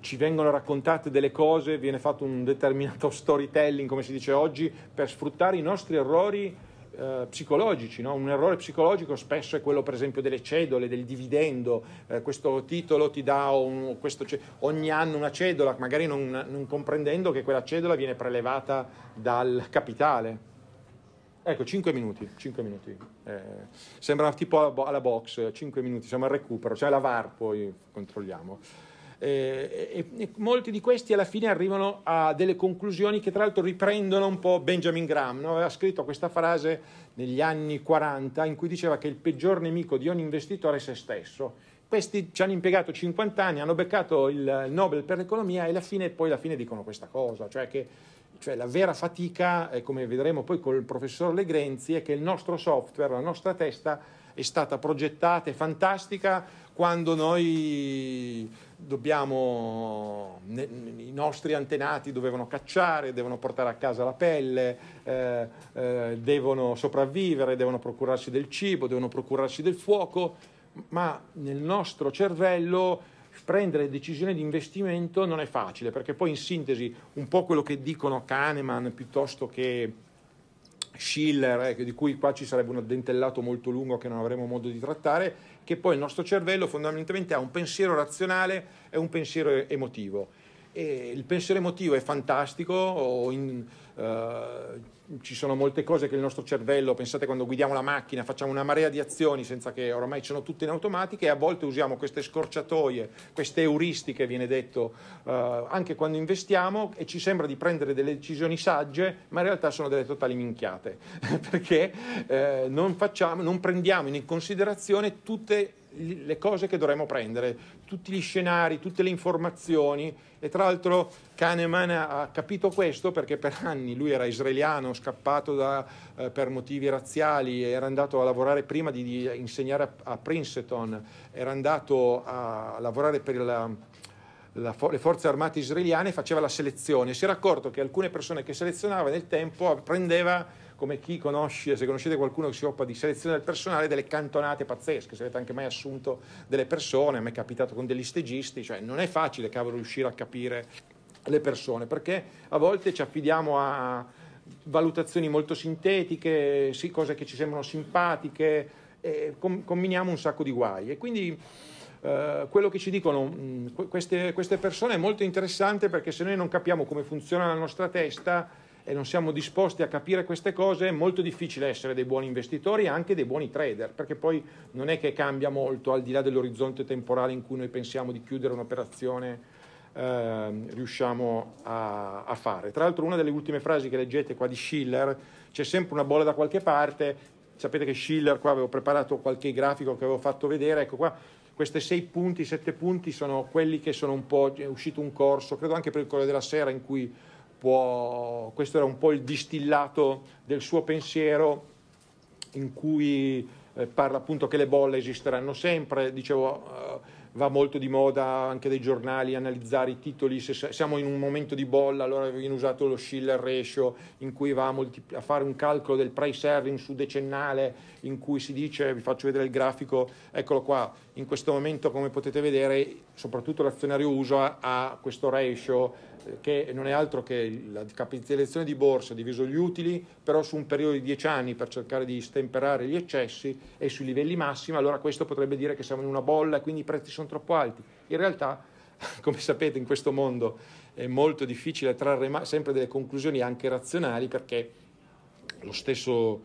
ci vengono raccontate delle cose, viene fatto un determinato [laughs] storytelling, come si dice oggi, per sfruttare i nostri errori eh, psicologici. No? Un errore psicologico spesso è quello, per esempio, delle cedole, del dividendo. Eh, questo titolo ti dà un, questo, ogni anno una cedola, magari non, non comprendendo che quella cedola viene prelevata dal capitale. Ecco, 5 minuti, 5 minuti. Eh, sembra tipo alla, box, 5 minuti, siamo al recupero, cioè la VAR poi controlliamo eh, e, e molti di questi alla fine arrivano a delle conclusioni che tra l'altro riprendono un po' Benjamin Graham, no? aveva scritto questa frase negli anni 40 in cui diceva che il peggior nemico di ogni investitore è se stesso. Questi ci hanno impiegato 50 anni, hanno beccato il Nobel per l'economia e alla fine, poi alla fine dicono questa cosa, cioè che cioè la vera fatica, come vedremo poi col professor Legrenzi, è che il nostro software, la nostra testa è stata progettata, è fantastica, quando noi dobbiamo, i nostri antenati dovevano cacciare, devono portare a casa la pelle, eh, eh, devono sopravvivere, devono procurarsi del cibo, devono procurarsi del fuoco, ma nel nostro cervello prendere decisioni di investimento non è facile, perché poi in sintesi un po' quello che dicono Kahneman piuttosto che Schiller, eh, di cui qua ci sarebbe un addentellato molto lungo che non avremo modo di trattare, che poi il nostro cervello fondamentalmente ha un pensiero razionale e un pensiero emotivo. E il pensiero emotivo è fantastico, in, eh, ci sono molte cose che il nostro cervello, pensate quando guidiamo la macchina, facciamo una marea di azioni senza che ormai sono tutte in automatica e a volte usiamo queste scorciatoie, queste euristiche, viene detto, eh, anche quando investiamo e ci sembra di prendere delle decisioni sagge, ma in realtà sono delle totali minchiate, [laughs] perché eh, non, facciamo, non prendiamo in considerazione tutte le le cose che dovremmo prendere, tutti gli scenari, tutte le informazioni e tra l'altro Kahneman ha capito questo perché per anni lui era israeliano, scappato da, eh, per motivi razziali, era andato a lavorare prima di, di insegnare a, a, Princeton, era andato a lavorare per la, la, le forze armate israeliane e faceva la selezione. Si era accorto che alcune persone che selezionava nel tempo prendeva come chi conosce, se conoscete qualcuno che si occupa di selezione del personale, delle cantonate pazzesche, se avete anche mai assunto delle persone, a me è capitato con degli stegisti, cioè non è facile cavolo riuscire a capire le persone, perché a volte ci affidiamo a valutazioni molto sintetiche, sì, cose che ci sembrano simpatiche, e com- combiniamo un sacco di guai. E quindi eh, quello che ci dicono mh, mm, queste, queste persone è molto interessante perché se noi non capiamo come funziona la nostra testa, e non siamo disposti a capire queste cose, è molto difficile essere dei buoni investitori e anche dei buoni trader, perché poi non è che cambia molto al di là dell'orizzonte temporale in cui noi pensiamo di chiudere un'operazione. Eh, riusciamo a, a fare. Tra l'altro, una delle ultime frasi che leggete qua di Schiller c'è sempre una bolla da qualche parte, sapete che Schiller qua avevo preparato qualche grafico che avevo fatto vedere, ecco qua questi sei punti, sette punti sono quelli che sono un po' è uscito un corso, credo anche per il Corriere della Sera in cui può, questo era un po' il distillato del suo pensiero in cui eh, parla appunto che le bolle esisteranno sempre, dicevo eh, va molto di moda anche dei giornali analizzare i titoli, se siamo in un momento di bolla allora viene usato lo Schiller ratio in cui va a, moltipl- a fare un calcolo del price earning su decennale in cui si dice, vi faccio vedere il grafico, eccolo qua, in questo momento come potete vedere soprattutto l'azionario USA ha questo ratio che non è altro che la capitalizzazione di borsa diviso gli utili, però su un periodo di 10 anni per cercare di stemperare gli eccessi e sui livelli massimi, allora questo potrebbe dire che siamo in una bolla e quindi i prezzi sono troppo alti. In realtà, [laughs] come sapete, in questo mondo è molto difficile trarre sempre delle conclusioni anche razionali perché lo stesso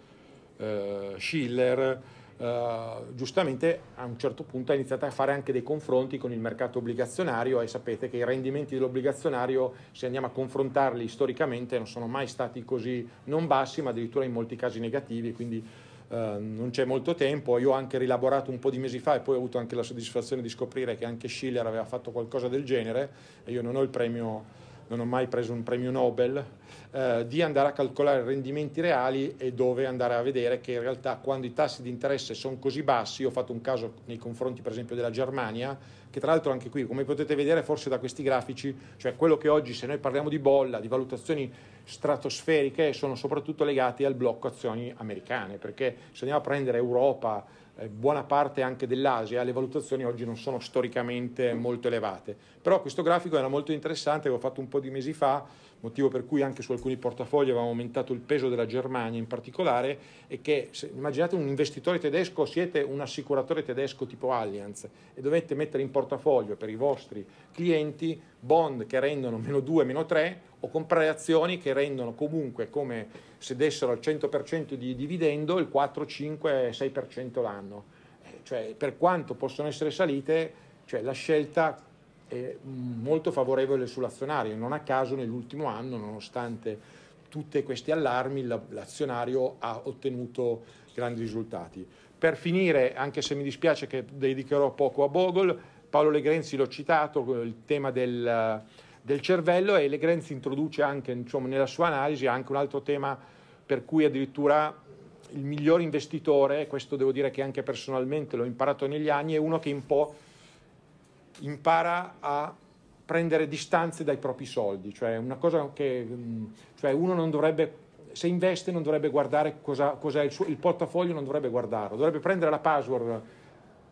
eh, Schiller eh, giustamente a un certo punto ha iniziato a fare anche dei confronti con il mercato obbligazionario e sapete che i rendimenti dell'obbligazionario, se andiamo a confrontarli storicamente, non sono mai stati così non bassi, ma addirittura in molti casi negativi, quindi uh, non c'è molto tempo. Io ho anche rilaborato un po' di mesi fa e poi ho avuto anche la soddisfazione di scoprire che anche Schiller aveva fatto qualcosa del genere e io non ho il premio non ho mai preso un premio Nobel, eh, di andare a calcolare rendimenti reali e dove andare a vedere che in realtà quando i tassi di interesse sono così bassi, ho fatto un caso nei confronti per esempio della Germania, che tra l'altro anche qui, come potete vedere forse da questi grafici, cioè quello che oggi se noi parliamo di bolla, di valutazioni stratosferiche, sono soprattutto legate al blocco azioni americane, perché se andiamo a prendere Europa, eh, buona parte anche dell'Asia, le valutazioni oggi non sono storicamente molto elevate. Però questo grafico era molto interessante, l'ho fatto un po' di mesi fa, motivo per cui anche su alcuni portafogli avevamo aumentato il peso della Germania in particolare, e che se, immaginate un investitore tedesco, siete un assicuratore tedesco tipo Allianz e dovete mettere in portafoglio per i vostri clienti bond che rendono meno 2, meno 3 o comprare azioni che rendono comunque come se dessero al 100% di dividendo il 4, 5, 6% l'anno. Eh, cioè, per quanto possono essere salite, cioè, la scelta è molto favorevole sull'azionario. Non a caso nell'ultimo anno, nonostante tutti questi allarmi, l'azionario ha ottenuto grandi risultati. Per finire, anche se mi dispiace che dedicherò poco a Bogol, Paolo Legrenzi l'ho citato, il tema del, del cervello e Legrenzi introduce anche insomma, nella sua analisi anche un altro tema per cui addirittura il miglior investitore, questo devo dire che anche personalmente l'ho imparato negli anni, è uno che un po' impara a prendere distanze dai propri soldi, cioè una cosa che mm, cioè uno non dovrebbe se investe non dovrebbe guardare cosa, cosa è il suo il portafoglio non dovrebbe guardarlo, dovrebbe prendere la password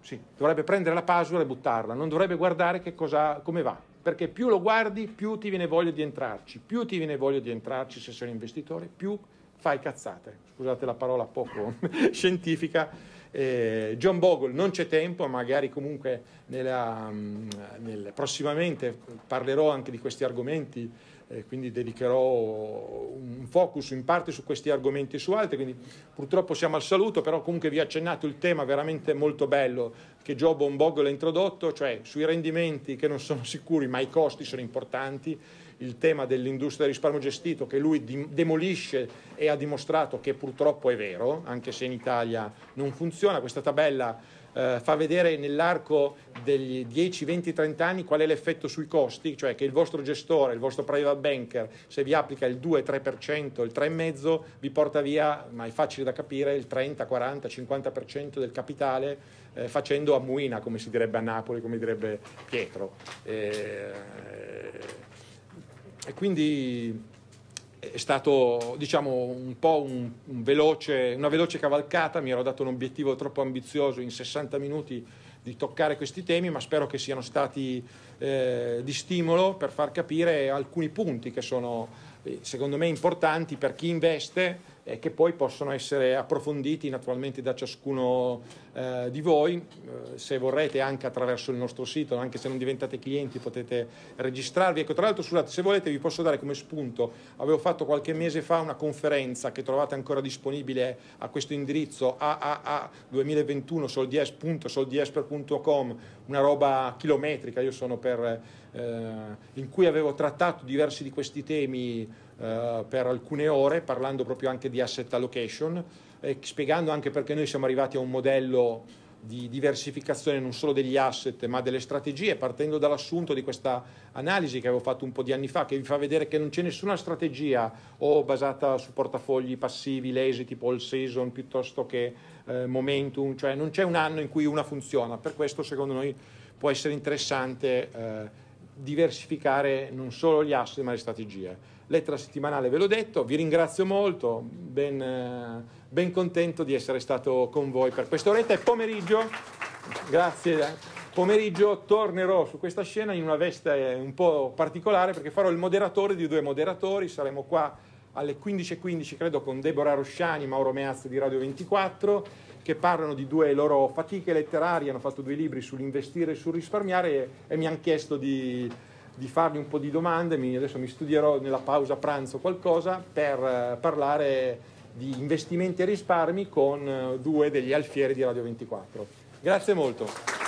sì, dovrebbe prendere la password e buttarla, non dovrebbe guardare cosa, come va, perché più lo guardi più ti viene voglia di entrarci, più ti viene voglia di entrarci se sei un investitore, più fai cazzate, scusate la parola poco [laughs] scientifica, eh, John Bogle non c'è tempo, magari comunque nella, mm, nel, prossimamente parlerò anche di questi argomenti, eh, quindi dedicherò un focus in parte su questi argomenti e su altri, quindi purtroppo siamo al saluto, però comunque vi ho accennato il tema veramente molto bello che Joe Bogle ha introdotto, cioè sui rendimenti che non sono sicuri ma i costi sono importanti il tema dell'industria del risparmio gestito che lui demolisce e ha dimostrato che purtroppo è vero, anche se in Italia non funziona. Questa tabella eh, fa vedere nell'arco degli 10, 20, 30 anni qual è l'effetto sui costi, cioè che il vostro gestore, il vostro private banker, se vi applica il 2, 3%, il 3,5% vi porta via, ma è facile da capire, il 30, 40, 50% del capitale eh, facendo a muina, come si direbbe a Napoli, come direbbe Pietro. Eh, e quindi è stato diciamo, un po' un, un veloce, una veloce cavalcata, mi ero dato un obiettivo troppo ambizioso in 60 minuti di toccare questi temi, ma spero che siano stati eh, di stimolo per far capire alcuni punti che sono eh, secondo me importanti per chi investe eh, che poi possono essere approfonditi naturalmente da ciascuno eh, di voi, eh, se vorrete anche attraverso il nostro sito, anche se non diventate clienti potete registrarvi. Ecco, tra l'altro scusate, se volete vi posso dare come spunto, avevo fatto qualche mese fa una conferenza che trovate ancora disponibile a questo indirizzo aaa2021soldiesper.com, una roba chilometrica, io sono per eh, in cui avevo trattato diversi di questi temi eh, per alcune ore parlando proprio anche di asset allocation e eh, spiegando anche perché noi siamo arrivati a un modello di diversificazione non solo degli asset ma delle strategie partendo dall'assunto di questa analisi che avevo fatto un po' di anni fa che vi fa vedere che non c'è nessuna strategia o basata su portafogli passivi, lesi tipo all season piuttosto che eh, momentum, cioè non c'è un anno in cui una funziona, per questo secondo noi può essere interessante eh, diversificare non solo gli asset ma le strategie lettera settimanale ve l'ho detto, vi ringrazio molto, ben, eh, ben contento di essere stato con voi per quest'oretta e pomeriggio, grazie, pomeriggio tornerò su questa scena in una veste un po' particolare perché farò il moderatore di due moderatori, saremo qua alle 15.15 credo con Deborah Rosciani e Mauro Meazzi di Radio 24 che parlano di due loro fatiche letterarie, hanno fatto due libri sull'investire e sul risparmiare e, e mi hanno chiesto di di farvi un po' di domande, adesso mi studierò nella pausa pranzo qualcosa per eh, parlare di investimenti e risparmi con eh, due degli alfieri di Radio 24. Grazie molto.